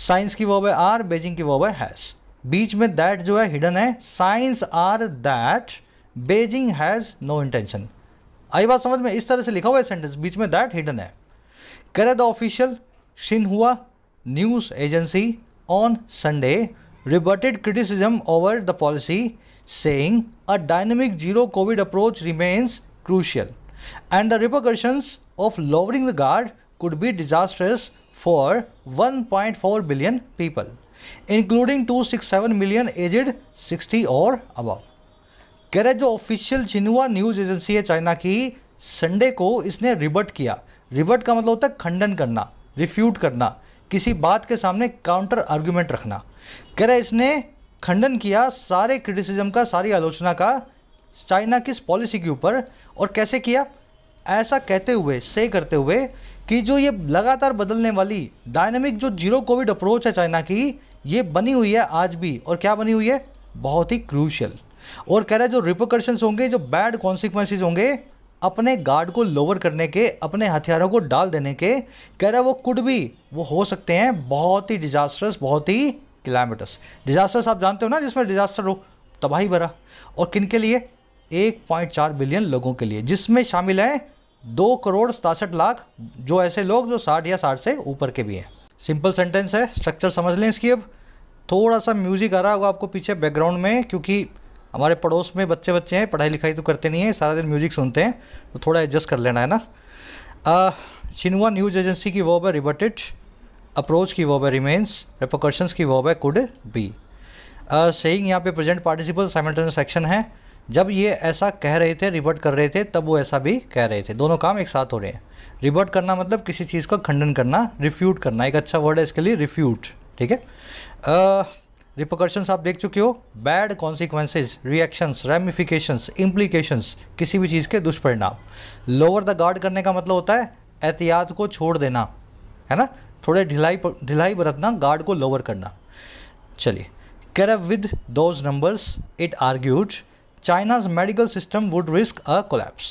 साइंस की वर्ब है आर बेजिंग की वर्ब है हैज़ बीच में दैट जो है हिडन है signs are that Beijing has no intention आई बात समझ में इस तरह से लिखा हुआ है सेंटेंस बीच में दैट हिडन है करे the official Xinhua news agency on Sunday rebutted criticism over the policy saying a dynamic zero Covid approach remains crucial and the repercussions of lowering the guard could be disasters for 1.4 billion people, including 267 million aged 60 और above. कह रहे जो ऑफिशियल चिन्हुआ न्यूज एजेंसी है चाइना की संडे को इसने रिबर्ट किया रिबर्ट का मतलब होता है खंडन करना रिफ्यूट करना किसी बात के सामने काउंटर आर्ग्यूमेंट रखना कह रहे इसने खंडन किया सारे क्रिटिसिज्म का सारी आलोचना का चाइना की इस पॉलिसी के ऊपर और कैसे किया ऐसा कहते हुए से करते हुए कि जो ये लगातार बदलने वाली डायनेमिक जो जीरो कोविड अप्रोच है चाइना की ये बनी हुई है आज भी और क्या बनी हुई है बहुत ही क्रूशल और कह रहे जो रिपोकर्शंस होंगे जो बैड कॉन्सिक्वेंसिस होंगे अपने गार्ड को लोअर करने के अपने हथियारों को डाल देने के कह रहे वो कुड भी वो हो सकते हैं बहुत ही डिजास्टर्स बहुत ही क्लाइमेटस डिजास्टर्स आप जानते हो ना जिसमें डिजास्टर हो तबाही भरा और किन के लिए 1.4 बिलियन लोगों के लिए जिसमें शामिल है दो करोड़ सतासठ लाख जो ऐसे लोग जो साठ या साठ से ऊपर के भी हैं सिंपल सेंटेंस है स्ट्रक्चर समझ लें इसकी अब थोड़ा सा म्यूज़िक आ रहा होगा आपको पीछे बैकग्राउंड में क्योंकि हमारे पड़ोस में बच्चे बच्चे हैं पढ़ाई लिखाई तो करते नहीं है सारा दिन म्यूज़िक सुनते हैं तो थोड़ा एडजस्ट कर लेना है ना शिनवा न्यूज़ एजेंसी की वॉब है रिबटेड अप्रोच की वॉब है रिमेन्स रेपोकॉशंस की वॉब है कुड बी सेइंग यहाँ पे प्रेजेंट पार्टिसिपल साइमल्टेनियस एक्शन है जब ये ऐसा कह रहे थे रिवर्ट कर रहे थे तब वो ऐसा भी कह रहे थे दोनों काम एक साथ हो रहे हैं रिवर्ट करना मतलब किसी चीज़ का खंडन करना रिफ्यूट करना एक अच्छा वर्ड है इसके लिए रिफ्यूट ठीक है रिपोकर्शंस आप देख चुके हो bad consequences reactions ramifications implications किसी भी चीज़ के दुष्परिणाम लोअर द गार्ड करने का मतलब होता है एहतियात को छोड़ देना है ना थोड़े ढिलाई ढिलाई बरतना गार्ड को लोअर करना चलिए कैर with those numbers it argued China's medical system would risk a collapse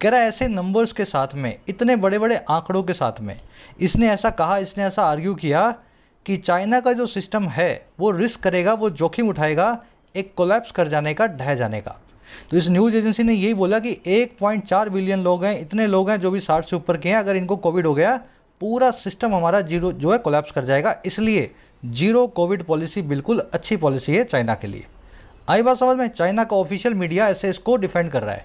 कह रहा है ऐसे नंबर्स के साथ में इतने बड़े बड़े आंकड़ों के साथ में इसने ऐसा कहा इसने ऐसा आर्ग्यू किया कि चाइना का जो सिस्टम है वो रिस्क करेगा वो जोखिम उठाएगा एक कोलैप्स कर जाने का ढह जाने का तो इस न्यूज़ एजेंसी ने यही बोला कि 1.4 बिलियन लोग हैं इतने लोग हैं जो भी 60 से ऊपर के हैं अगर इनको कोविड हो गया पूरा सिस्टम हमारा जीरो जो है कोलैप्स कर जाएगा इसलिए जीरो कोविड पॉलिसी बिल्कुल अच्छी पॉलिसी है चाइना के लिए आई बात समझ में चाइना का ऑफिशियल मीडिया ऐसे इसको डिफेंड कर रहा है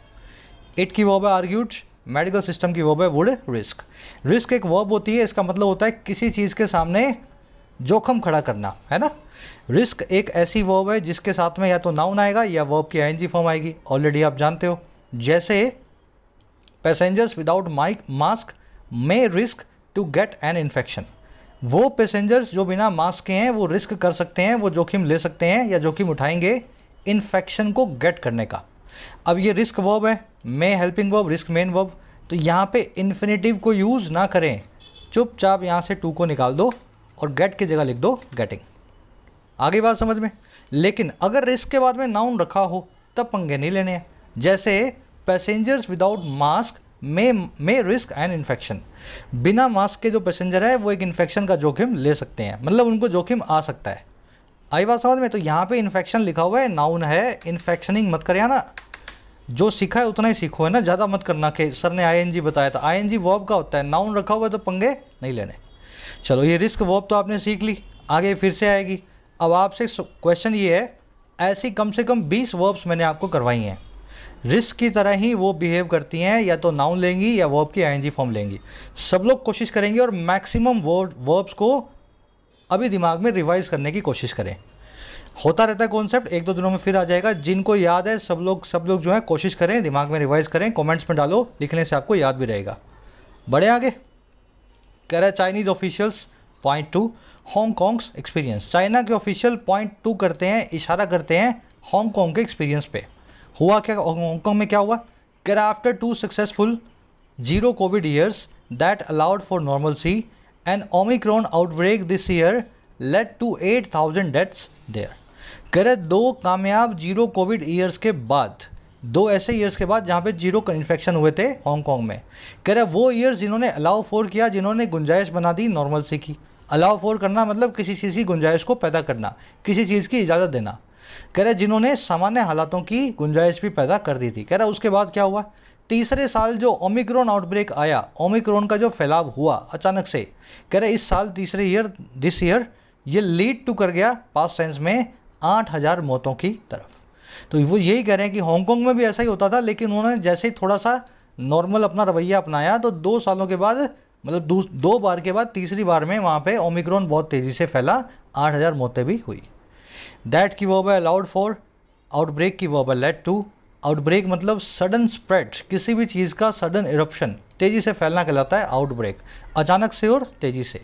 इट की वर्ब है आर्ग्यूड मेडिकल सिस्टम की वर्ब है वुड रिस्क रिस्क एक वर्ब होती है इसका मतलब होता है किसी चीज़ के सामने जोखम खड़ा करना है ना रिस्क एक ऐसी वर्ब है जिसके साथ में या तो नाउन आएगा या वर्ब की आई फॉर्म आएगी ऑलरेडी आप जानते हो जैसे passengers without mic mask may risk to get an infection वो पैसेंजर्स जो बिना मास्क के हैं वो रिस्क कर सकते हैं वो जोखिम ले सकते हैं या जोखिम उठाएंगे इन्फेक्शन को गेट करने का अब ये रिस्क वर्ब है may helping verb risk main verb तो यहाँ पे इन्फिनेटिव को यूज़ ना करें चुपचाप यहाँ से टू को निकाल दो और गेट की जगह लिख दो गेटिंग आगे बात समझ में लेकिन अगर रिस्क के बाद में नाउन रखा हो तब पंगे नहीं लेने हैं जैसे passengers without mask may may risk and infection बिना मास्क के जो पैसेंजर है वो एक इन्फेक्शन का जोखिम ले सकते हैं मतलब उनको जोखिम आ सकता है आई बात समझ में तो यहाँ पे इन्फेक्शन लिखा हुआ है नाउन है इन्फेक्शनिंग मत करे ना जो सीखा है उतना ही सीखो है ना ज़्यादा मत करना कि सर ने आई बताया था आईएनजी वर्ब का होता है नाउन रखा हुआ है तो पंगे नहीं लेने चलो ये रिस्क वर्ब तो आपने सीख ली आगे फिर से आएगी अब आपसे क्वेश्चन ये है ऐसी कम से कम बीस वर्ब्स मैंने आपको करवाई हैं रिस्क की तरह ही वो बिहेव करती हैं या तो नाउन लेंगी या वर्ब की आई फॉर्म लेंगी सब लोग कोशिश करेंगे और मैक्सिमम वर्ड वर्ब्स को अभी दिमाग में रिवाइज़ करने की कोशिश करें होता रहता है कॉन्सेप्ट एक दो दिनों में फिर आ जाएगा जिनको याद है सब लोग सब लोग जो है कोशिश करें दिमाग में रिवाइज़ करें कमेंट्स में डालो लिखने से आपको याद भी रहेगा बड़े आगे कह रहा है Chinese officials point to Hong experience China के ऑफिशियल पॉइंट टू करते हैं इशारा करते हैं हांगकॉन्ग के एक्सपीरियंस पे हुआ क्या हांगकॉन्ग में क्या हुआ कर after two successful zero Covid years that allowed for normal सी an Omicron outbreak this year led to 8,000 deaths there कह रहे दो कामयाब जीरो कोविड ईयर्स के बाद दो ऐसे ईयर्स के बाद जहाँ पे जीरो इन्फेक्शन हुए थे हांगकांग में कह रहे वो ईयर्स जिन्होंने अलाउ फोर किया जिन्होंने गुंजाइश बना दी नॉर्मल सी की अलाउ फोर करना मतलब किसी चीज़ की गुंजाइश को पैदा करना किसी चीज़ की इजाज़त देना कह रहे जिन्होंने सामान्य हालातों की गुंजाइश भी पैदा कर दी थी कह रहे उसके बाद क्या हुआ तीसरे साल जो ओमिक्रॉन आउटब्रेक आया ओमिक्रॉन का जो फैलाव हुआ अचानक से कह रहे इस साल तीसरे ईयर दिस ईयर ये लीड टू कर गया पास टेंस में आठ हज़ार मौतों की तरफ तो वो यही कह रहे हैं कि हांगकॉन्ग में भी ऐसा ही होता था लेकिन उन्होंने जैसे ही थोड़ा सा नॉर्मल अपना रवैया अपनाया तो दो सालों के बाद मतलब दो बार के बाद तीसरी बार में वहाँ पे ओमिक्रॉन बहुत तेज़ी से फैला आठ हज़ार मौतें भी हुई दैट की वो अलाउड फॉर आउटब्रेक की वो लेट टू आउटब्रेक मतलब सडन स्प्रेड किसी भी चीज़ का सडन इरप्शन तेज़ी से फैलना कहलाता है आउटब्रेक अचानक से और तेज़ी से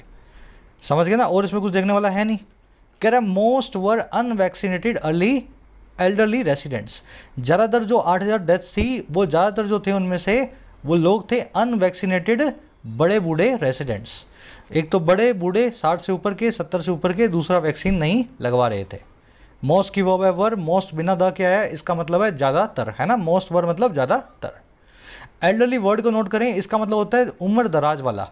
समझ गए ना और इसमें कुछ देखने वाला है नहीं कह रहे most were unvaccinated early elderly residents ज़्यादातर जो 8000 डेथ्स थी वो ज़्यादातर जो थे उनमें से वो लोग थे अनवैक्सीनेटेड बड़े बूढ़े रेसिडेंट्स एक तो बड़े बूढ़े 60 से ऊपर के 70 से ऊपर के दूसरा वैक्सीन नहीं लगवा रहे थे मोस्ट की वर्ब है वर मोस्ट बिना द क्या है इसका मतलब है ज़्यादातर है ना मोस्ट वर मतलब ज़्यादातर एल्डरली वर्ड को नोट करें इसका मतलब होता है उम्र दराज वाला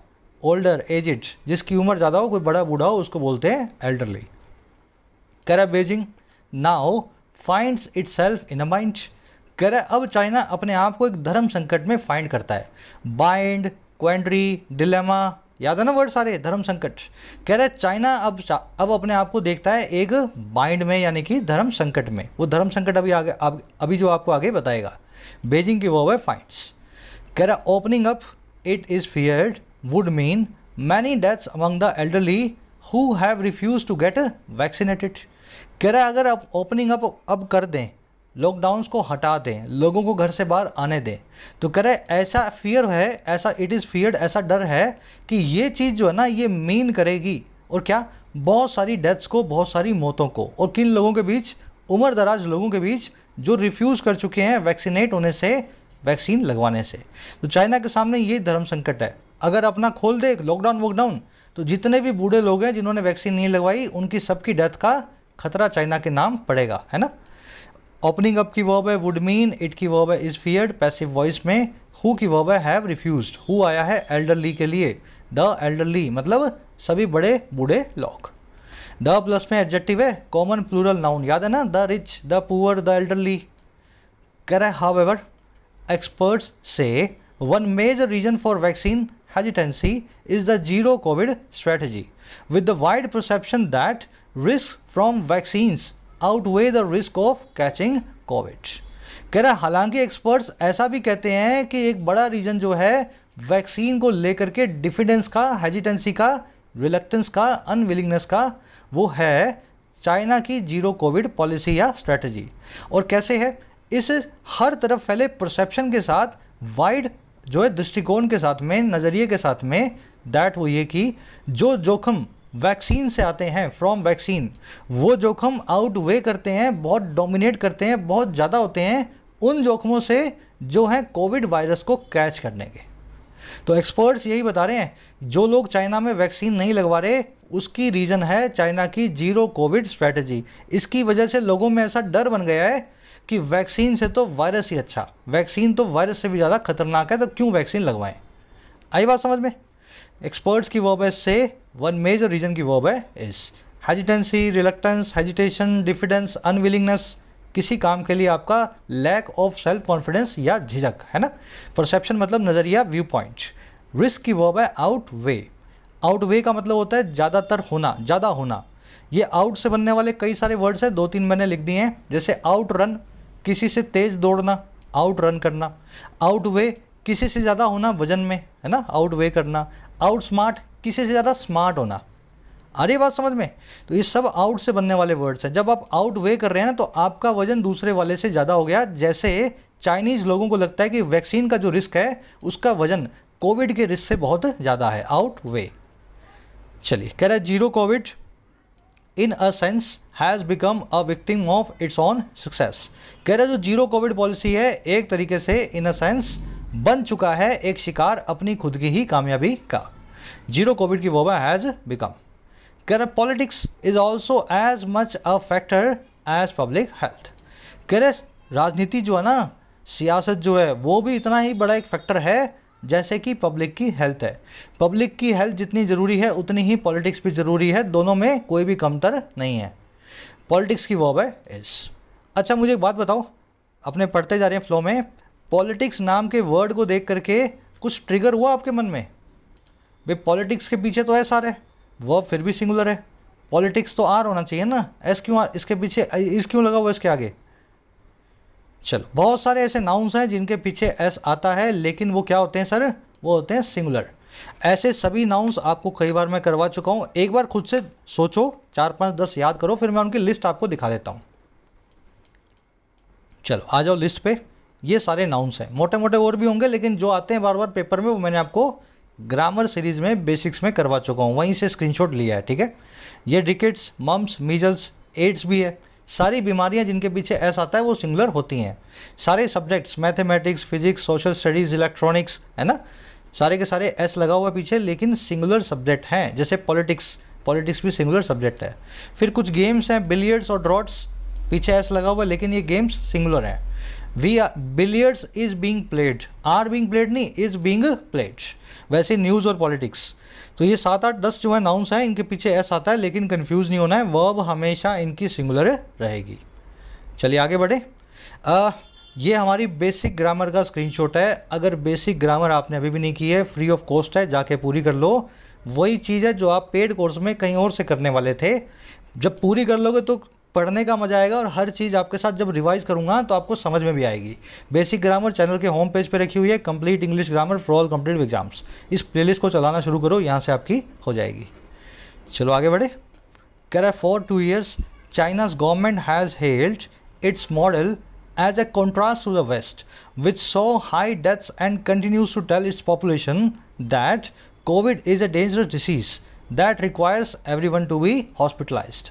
ओल्डर एजिड जिसकी उम्र ज़्यादा हो कोई बड़ा बूढ़ा हो उसको बोलते हैं एल्डरली करा Beijing now finds itself in a bind कह अब चाइना अपने आप को एक धर्म संकट में फाइंड करता है बाइंड क्वेंड्री डिलेमा याद है ना वर्ड सारे धर्म संकट कह रहे चाइना अब अब अपने आप को देखता है एक बाइंड में यानी कि धर्म संकट में वो धर्म संकट अभी आगे अब अभी जो आपको आगे बताएगा बेजिंग की वो है फाइन्स कह रहा opening up it is feared would mean many deaths among the elderly who have refused to get vaccinated कह रहा अगर आप ओपनिंग अप अब कर दें लॉकडाउन को हटा दें लोगों को घर से बाहर आने दें तो कह रहे ऐसा फियर है ऐसा इट इज़ फियर्ड ऐसा डर है कि ये चीज़ जो है ना ये मीन करेगी और क्या बहुत सारी डेथ्स को बहुत सारी मौतों को और किन लोगों के बीच उम्र दराज लोगों के बीच जो रिफ्यूज़ कर चुके हैं वैक्सीनेट होने से वैक्सीन लगवाने से तो चाइना के सामने ये धर्म संकट है अगर अपना खोल दे लॉकडाउन वॉकडाउन तो जितने भी बूढ़े लोग हैं जिन्होंने वैक्सीन नहीं लगवाई उनकी सबकी डेथ का खतरा चाइना के नाम पड़ेगा है ना ओपनिंग अप की वर्ब है वुड मीन इट की वर्ब है इज फियर्ड पैसिव वॉइस में हु की वर्ब है हैव रिफ्यूज हु आया है एल्डरली के लिए द एल्डरली मतलब सभी बड़े बूढ़े लोग द प्लस में एडजेक्टिव है कॉमन प्लूरल नाउन याद है ना the rich the poor the elderly कह रहे हाउ एवर एक्सपर्ट्स से one major reason for vaccine hesitancy is the zero COVID strategy with the wide perception that risk from vaccines outweigh the risk of catching COVID कह रहा हालांकि एक्सपर्ट्स ऐसा भी कहते हैं कि एक बड़ा रीजन जो है वैक्सीन को लेकर के डिफिडेंस का हेजिटेंसी का रिलेक्टेंस का अनविलिंगनेस का वो है चाइना की जीरो कोविड पॉलिसी या स्ट्रेटजी और कैसे है इस हर तरफ फैले परसेप्शन के साथ वाइड जो है दृष्टिकोण के साथ में नज़रिए के साथ में दैट वो ये कि जो जोखम वैक्सीन से आते हैं फ्रॉम वैक्सीन वो जोखम आउट वे करते हैं बहुत डोमिनेट करते हैं बहुत ज़्यादा होते हैं उन जोखमों से जो हैं कोविड वायरस को कैच करने के तो एक्सपर्ट्स यही बता रहे हैं जो लोग चाइना में वैक्सीन नहीं लगवा रहे उसकी रीज़न है चाइना की जीरो कोविड स्ट्रैटेजी इसकी वजह से लोगों में ऐसा डर बन गया है कि वैक्सीन से तो वायरस ही अच्छा वैक्सीन तो वायरस से भी ज़्यादा खतरनाक है तो क्यों वैक्सीन लगवाएं आई बात समझ में एक्सपर्ट्स की वजह से वन मेजर रीजन की वर्ब है इस hesitancy reluctance hesitation diffidence unwillingness किसी काम के लिए आपका लैक ऑफ सेल्फ कॉन्फिडेंस या झिझक है ना परसेप्शन मतलब नज़रिया व्यू पॉइंट रिस्क की वर्ब है आउट वे आउट वे का मतलब होता है ज़्यादातर होना ज़्यादा होना ये आउट से बनने वाले कई सारे वर्ड्स हैं दो तीन मैंने लिख दिए हैं जैसे आउट रन किसी से तेज़ दौड़ना आउट रन करना आउट वे किसी से ज़्यादा होना वजन में है ना आउट वे करना आउट स्मार्ट किसी से ज़्यादा स्मार्ट होना आ रही बात समझ में तो ये सब आउट से बनने वाले वर्ड्स हैं जब आप आउट वे कर रहे हैं ना तो आपका वजन दूसरे वाले से ज़्यादा हो गया जैसे चाइनीज़ लोगों को लगता है कि वैक्सीन का जो रिस्क है उसका वजन कोविड के रिस्क से बहुत ज़्यादा है आउट वे चलिए कह रहे zero COVID in a sense has become a victim of its own success कह रहे जो जीरो कोविड पॉलिसी है एक तरीके से इन अ सेंस बन चुका है एक शिकार अपनी खुद की ही कामयाबी का की COVID हैज बिकम कह रहे politics is also as much a factor as public health कह रहे राजनीति जो है ना सियासत जो है वो भी इतना ही बड़ा एक फैक्टर है जैसे कि पब्लिक की हेल्थ है पब्लिक की हेल्थ जितनी ज़रूरी है उतनी ही पॉलिटिक्स भी ज़रूरी है दोनों में कोई भी कमतर नहीं है पॉलिटिक्स की वॉब है इस अच्छा मुझे एक बात बताओ अपने पढ़ते जा रहे हैं फ्लो में पॉलिटिक्स नाम के वर्ड को देख करके कुछ ट्रिगर हुआ आपके मन में वे पॉलिटिक्स के पीछे तो है सारे वह फिर भी सिंगुलर है पॉलिटिक्स तो आर होना चाहिए ना एस क्यों आर इसके पीछे इस क्यों लगा हुआ इसके आगे चलो बहुत सारे ऐसे नाउन्स हैं जिनके पीछे एस आता है लेकिन वो क्या होते हैं सर वो होते हैं सिंगुलर ऐसे सभी नाउन्स आपको कई बार मैं करवा चुका हूँ एक बार खुद से सोचो चार पाँच दस याद करो फिर मैं उनकी लिस्ट आपको दिखा देता हूँ चलो आ जाओ लिस्ट पे ये सारे नाउन्स हैं मोटे मोटे और भी होंगे लेकिन जो आते हैं बार बार पेपर में वो मैंने आपको ग्रामर सीरीज में बेसिक्स में करवा चुका हूँ वहीं से स्क्रीनशॉट लिया है ठीक है ये डिकेट्स मम्स मीजल्स एड्स भी है सारी बीमारियां जिनके पीछे एस आता है वो सिंगुलर होती हैं सारे subjects mathematics physics social studies electronics है ना सारे के सारे एस लगा हुआ पीछे लेकिन सिंगुलर सब्जेक्ट हैं जैसे पॉलिटिक्स पॉलिटिक्स भी सिंगुलर सब्जेक्ट है फिर कुछ गेम्स हैं बिलियर्ड्स और ड्रॉट्स पीछे एस लगा हुआ लेकिन ये गेम्स सिंगुलर हैं we billiards is being played are being played नहीं इज बींग प्लेड वैसे न्यूज़ और पॉलिटिक्स तो ये सात आठ दस जो है नाउंस है इनके पीछे एस आता है लेकिन कन्फ्यूज नहीं होना है वर्ब हमेशा इनकी सिंगुलर रहेगी चलिए आगे बढ़े आ, ये हमारी बेसिक ग्रामर का स्क्रीनशॉट है अगर बेसिक ग्रामर आपने अभी भी नहीं की है फ्री ऑफ कॉस्ट है जाके पूरी कर लो वही चीज़ है जो आप पेड कोर्स में कहीं और से करने वाले थे जब पूरी कर लोगे तो पढ़ने का मजा आएगा और हर चीज़ आपके साथ जब रिवाइज करूँगा तो आपको समझ में भी आएगी बेसिक ग्रामर चैनल के होम पेज पर रखी हुई है complete English grammar for all complete exams इस प्लेलिस्ट को चलाना शुरू करो यहाँ से आपकी हो जाएगी चलो आगे बढ़े कह for two years China's government has held its model as a contrast to the West which saw high deaths and continues to tell its population that COVID is a dangerous disease that requires everyone to be hospitalised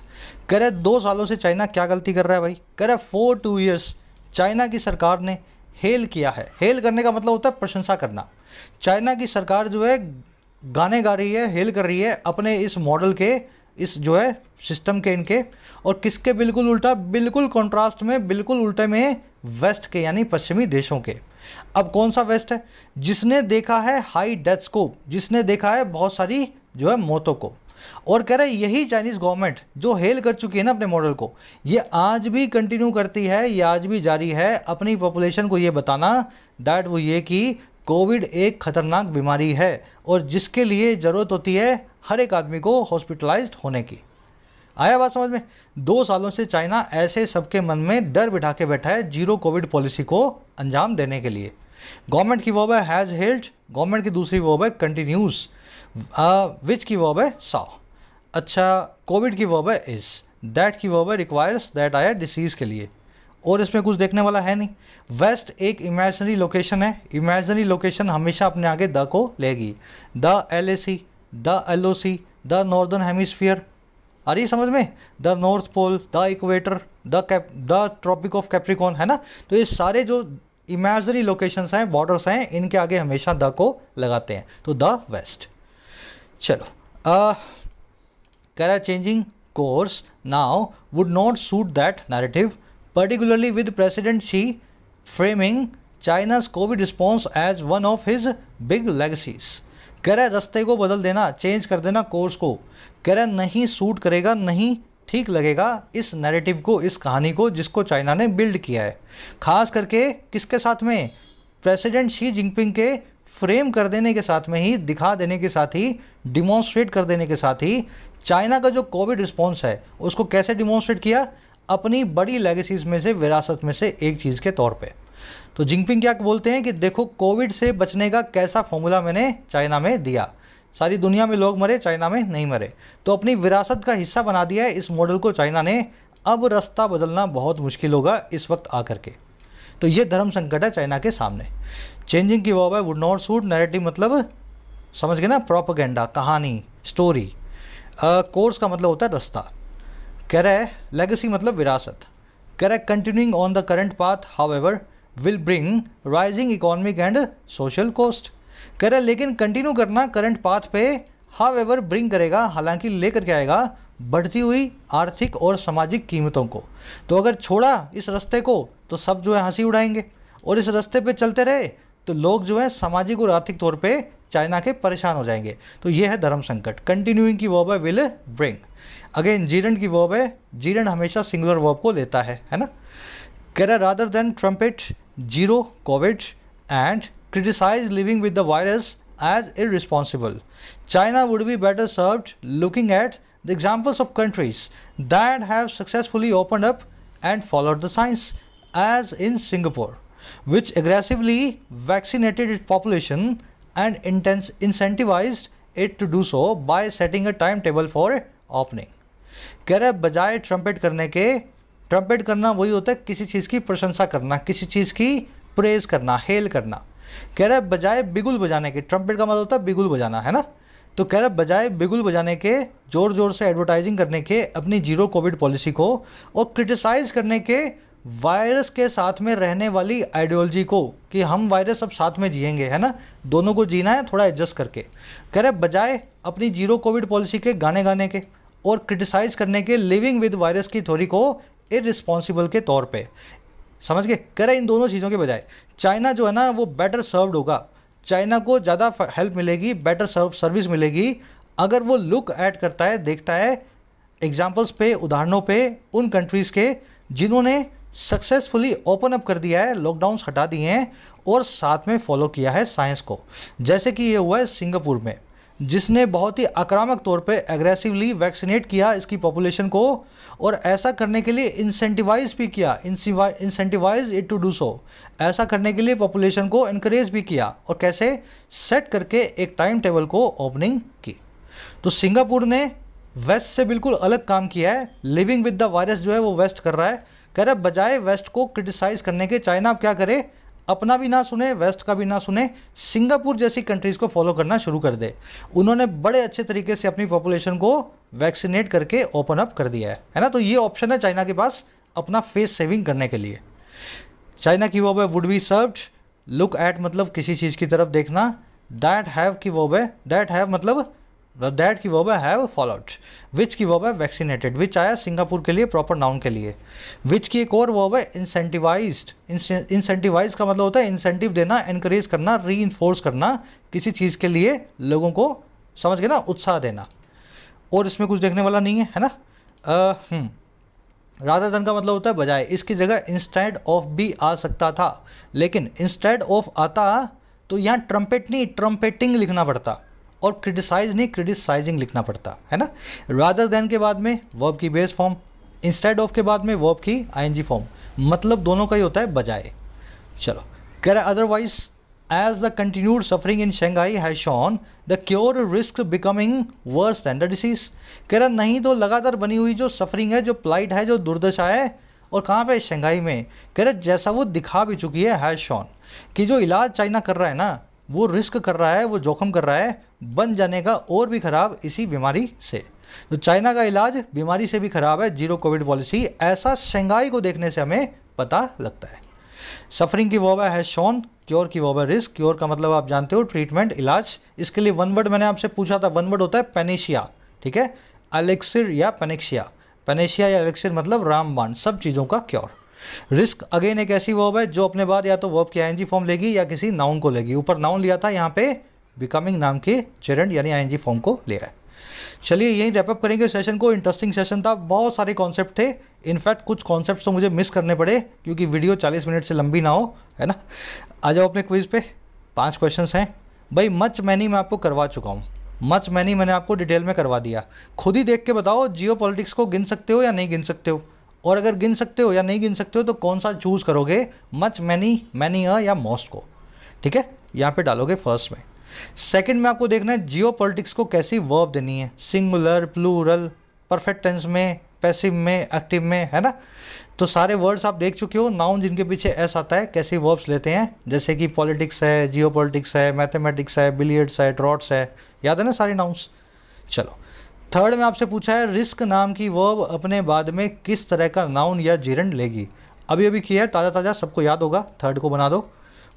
कह रहे दो सालों से चाइना क्या गलती कर रहा है भाई कह रहे फोर टू ईयर्स चाइना की सरकार ने हेल किया है हेल करने का मतलब होता है प्रशंसा करना चाइना की सरकार जो है गाने गा रही है हेल कर रही है अपने इस मॉडल के इस जो है सिस्टम के इनके और किसके बिल्कुल उल्टा बिल्कुल कंट्रास्ट में बिल्कुल उल्टे में वेस्ट के यानी पश्चिमी देशों के अब कौन सा वेस्ट है जिसने देखा है हाई डेथ को जिसने देखा है बहुत सारी जो है मौतों को और कह रहे हैं यही चाइनीज़ गवर्नमेंट जो हेल कर चुकी है ना अपने मॉडल को ये आज भी कंटिन्यू करती है ये आज भी जारी है अपनी पॉपुलेशन को ये बताना दैट वो ये कि कोविड एक खतरनाक बीमारी है और जिसके लिए ज़रूरत होती है हर एक आदमी को हॉस्पिटलाइज होने की आया बात समझ में दो सालों से चाइना ऐसे सबके मन में डर बिठा के बैठा है जीरो कोविड पॉलिसी को अंजाम देने के लिए गवर्नमेंट की वो हैज़ हेल्ड गवर्नमेंट की दूसरी वो है कंटिन्यूस विच की वॉब है सा अच्छा कोविड की वॉब है इस दैट की वॉब है रिक्वायर्स दैट आया डिसीज़ के लिए और इसमें कुछ देखने वाला है नहीं वेस्ट एक इमेजनरी लोकेशन है इमेजनरी लोकेशन हमेशा अपने आगे द को लेगी the L A C the L O C the northern hemisphere आ रही समझ में the North Pole the equator the cap the Tropic of Capricorn है ना तो ये सारे जो इमेजनरी लोकेशंस हैं बॉर्डर्स हैं इनके आगे हमेशा द को लगाते हैं तो द वेस्ट चलो करा changing course now would not suit that narrative particularly with President Xi framing China's COVID response as one of his big legacies कह रहा रस्ते को बदल देना चेंज कर देना कोर्स को कह रहा नहीं सूट करेगा नहीं ठीक लगेगा इस नैरेटिव को इस कहानी को जिसको चाइना ने बिल्ड किया है खास करके किसके साथ में प्रेसिडेंट शी जिनपिंग के फ्रेम कर देने के साथ में ही दिखा देने के साथ ही डिमॉन्स्ट्रेट कर देने के साथ ही चाइना का जो कोविड रिस्पॉन्स है उसको कैसे डिमॉन्स्ट्रेट किया अपनी बड़ी लेगेसीज में से विरासत में से एक चीज़ के तौर पे तो जिंगपिंग क्या बोलते हैं कि देखो कोविड से बचने का कैसा फॉर्मूला मैंने चाइना में दिया सारी दुनिया में लोग मरे चाइना में नहीं मरे तो अपनी विरासत का हिस्सा बना दिया है इस मॉडल को चाइना ने अब रास्ता बदलना बहुत मुश्किल होगा इस वक्त आकर के तो ये धर्म संकट है चाइना के सामने चेंजिंग की वॉब है वुड नॉट सूट नैरेटिव मतलब समझ गए ना प्रोपोगेंडा कहानी स्टोरी कोर्स uh, का मतलब होता है रास्ता कह रहा है लेगेसी मतलब विरासत कह रहा है continuing on the current path however will bring rising economic and social cost कह रहा है लेकिन कंटिन्यू करना करंट पाथ पे हाउ एवर ब्रिंग करेगा हालांकि लेकर के आएगा बढ़ती हुई आर्थिक और सामाजिक कीमतों को तो अगर छोड़ा इस रास्ते को तो सब जो है हंसी उड़ाएंगे और इस रास्ते पे चलते रहे तो लोग जो है सामाजिक और आर्थिक तौर पे चाइना के परेशान हो जाएंगे तो यह है धर्म संकट कंटिन्यूइंग की वॉब है विल ब्रिंग अगेन जीरण की वर्ब है जीरण हमेशा सिंगुलर वर्ब को लेता है है ना कैर rather than trumpet zero COVID and criticise living with the virus as irresponsible China would be better served looking at the examples of countries that have successfully opened up and followed the science as in Singapore which aggressively vaccinated its population and intense incentivized it to do so by setting a timetable for opening. कह रहे बजाय ट्रम्पेट करने के ट्रम्पेट करना वही होता है किसी चीज़ की प्रशंसा करना किसी चीज़ की प्रेज करना हेल करना कह रहे बजाय बिगुल बजाने के ट्रम्पेट का मतलब होता है बिगुल बजाना है ना तो कह रहे बजाय बिगुल बजाने के जोर जोर से एडवर्टाइजिंग करने के अपनी जीरो कोविड पॉलिसी को और क्रिटिसाइज करने के वायरस के साथ में रहने वाली आइडियोलॉजी को कि हम वायरस अब साथ में जिएंगे है ना दोनों को जीना है थोड़ा एडजस्ट करके कह रहे बजाय अपनी जीरो कोविड पॉलिसी के गाने गाने के और क्रिटिसाइज करने के लिविंग विद वायरस की थ्योरी को इरिस्पॉन्सिबल के तौर पे समझ गए कह रहे इन दोनों चीज़ों के बजाय चाइना जो है ना वो बेटर सर्व्ड होगा चाइना को ज़्यादा हेल्प मिलेगी बेटर सर्व सर्विस मिलेगी अगर वो लुक ऐड करता है देखता है एग्जाम्पल्स पे उदाहरणों पे उन कंट्रीज़ के जिन्होंने सक्सेसफुली ओपन अप कर दिया है लॉकडाउन हटा दिए हैं और साथ में फॉलो किया है साइंस को जैसे कि ये हुआ है सिंगापुर में जिसने बहुत ही आक्रामक तौर पे एग्रेसिवली वैक्सीनेट किया इसकी पॉपुलेशन को और ऐसा करने के लिए इंसेंटिवाइज भी किया incentivise it to do so ऐसा करने के लिए पॉपुलेशन को इनक्रेज भी किया और कैसे सेट करके एक टाइम टेबल को ओपनिंग की तो सिंगापुर ने वेस्ट से बिल्कुल अलग काम किया है लिविंग विद द वायरस जो है वो वेस्ट कर रहा है कह रहे बजाय वेस्ट को क्रिटिसाइज करने के चाइना क्या करे अपना भी ना सुने वेस्ट का भी ना सुने सिंगापुर जैसी कंट्रीज़ को फॉलो करना शुरू कर दे उन्होंने बड़े अच्छे तरीके से अपनी पॉपुलेशन को वैक्सीनेट करके ओपन अप कर दिया है है ना तो ये ऑप्शन है चाइना के पास अपना फेस सेविंग करने के लिए चाइना की वो would be served look at मतलब किसी चीज़ की तरफ देखना दैट हैव की वो दैट हैव मतलब दैट की वर्ब है फॉल आउट विच की वर्ब है वैक्सीनेटेड विच आया सिंगापुर के लिए प्रॉपर नाउन के लिए विच की एक और वर्ब है इंसेंटिवाइज इंसेंटिवाइज का मतलब होता है इंसेंटिव देना इनक्रेज करना री करना किसी चीज़ के लिए लोगों को समझ गए ना उत्साह देना और इसमें कुछ देखने वाला नहीं है है ना राधा धन हम्म. का मतलब होता है बजाय इसकी जगह इंस्टेड ऑफ भी आ सकता था लेकिन इंस्टेड ऑफ आता तो यहाँ ट्रम्पेट नहीं ट्रम्पेटिंग लिखना पड़ता और क्रिटिसाइज नहीं क्रिटिसाइजिंग लिखना पड़ता है ना रादर देन के बाद में वर्ब की बेस फॉर्म इंस्टेड ऑफ के बाद में वर्ब की आईएनजी फॉर्म मतलब दोनों का ही होता है बजाय चलो कह रहा otherwise as the continued suffering in Shanghai has shown the cure risk becoming worse and the disease कह रहा नहीं तो लगातार बनी हुई जो सफरिंग है जो प्लाइट है जो दुर्दशा है और कहाँ पे शंघाई में कह रहा जैसा वो दिखा भी चुकी है हैज शॉन कि जो इलाज चाइना कर रहा है ना वो रिस्क कर रहा है वो जोखम कर रहा है बन जाने का और भी ख़राब इसी बीमारी से तो चाइना का इलाज बीमारी से भी ख़राब है जीरो कोविड पॉलिसी ऐसा शंघाई को देखने से हमें पता लगता है सफरिंग की वॉबा है शॉन क्योर की वबा रिस्क क्योर का मतलब आप जानते हो ट्रीटमेंट इलाज इसके लिए वन वर्ड मैंने आपसे पूछा था वन वर्ड होता है पेनेशिया ठीक है अलेक्सिर या पेनेक्शिया पेनेशिया या एलेक्सिर मतलब रामबाण सब चीज़ों का क्योर रिस्क अगेन एक ऐसी वर्ब है जो अपने बाद या तो वर्ब की आई फॉर्म लेगी या किसी नाउन को लेगी ऊपर नाउन लिया था यहाँ पे बिकमिंग नाम के चरण यानी आई फॉर्म को लिया है चलिए यही रैपअप करेंगे सेशन को इंटरेस्टिंग सेशन था बहुत सारे कॉन्सेप्ट थे इनफैक्ट कुछ कॉन्सेप्ट तो मुझे मिस करने पड़े क्योंकि वीडियो 40 मिनट से लंबी ना हो है ना आ जाओ अपने क्विज पे पांच क्वेश्चंस हैं भाई मच मैनी मैं आपको करवा चुका हूँ मच मैनी मैंने आपको डिटेल में करवा दिया खुद ही देख के बताओ जियो को गिन सकते हो या नहीं गिन सकते हो और अगर गिन सकते हो या नहीं गिन सकते हो तो कौन सा चूज़ करोगे मच मैनी मैनी अ या मोस्ट को ठीक है यहाँ पे डालोगे फर्स्ट में सेकंड में आपको देखना है जियो को कैसी वर्ब देनी है सिंगुलर प्लूरल परफेक्ट टेंस में पैसिव में एक्टिव में है ना तो सारे वर्ड्स आप देख चुके हो नाउन जिनके पीछे एस आता है कैसी वर्ब्स लेते हैं जैसे कि पॉलिटिक्स है जियो है मैथमेटिक्स है बिलियड्स है ट्रॉट्स है याद है ना सारे नाउन्स चलो थर्ड में आपसे पूछा है रिस्क नाम की वर्ब अपने बाद में किस तरह का नाउन या जीरन लेगी अभी अभी किया है ताज़ा ताज़ा सबको याद होगा थर्ड को बना दो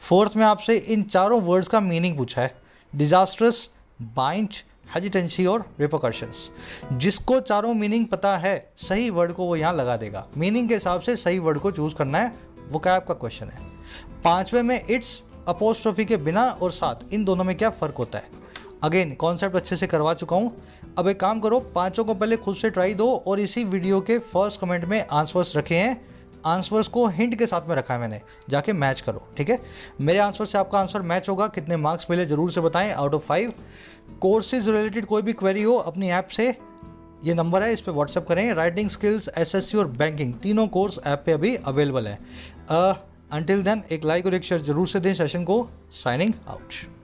फोर्थ में आपसे इन चारों वर्ड्स का मीनिंग पूछा है डिजास्ट्रस बाइंच हेजिटेंसी और रिपोकर्शंस जिसको चारों मीनिंग पता है सही वर्ड को वो यहाँ लगा देगा मीनिंग के हिसाब से सही वर्ड को चूज़ करना है वो क्या आपका क्वेश्चन है पांचवें में इट्स अपोस्ट्रॉफी के बिना और साथ इन दोनों में क्या फ़र्क होता है अगेन कॉन्सेप्ट अच्छे से करवा चुका हूँ अब एक काम करो पांचों को पहले खुद से ट्राई दो और इसी वीडियो के फर्स्ट कमेंट में आंसर्स रखे हैं आंसर्स को हिंट के साथ में रखा है मैंने जाके मैच करो ठीक है मेरे आंसर से आपका आंसर मैच होगा कितने मार्क्स मिले ज़रूर से बताएं out of five courses related कोई भी क्वेरी हो अपनी ऐप से ये नंबर है इस पर व्हाट्सअप करें राइटिंग स्किल्स एसएससी और बैंकिंग तीनों कोर्स ऐप पे अभी अवेलेबल है अंटिल देन एक लाइक और एक शेयर जरूर से दें सेशन को साइनिंग आउट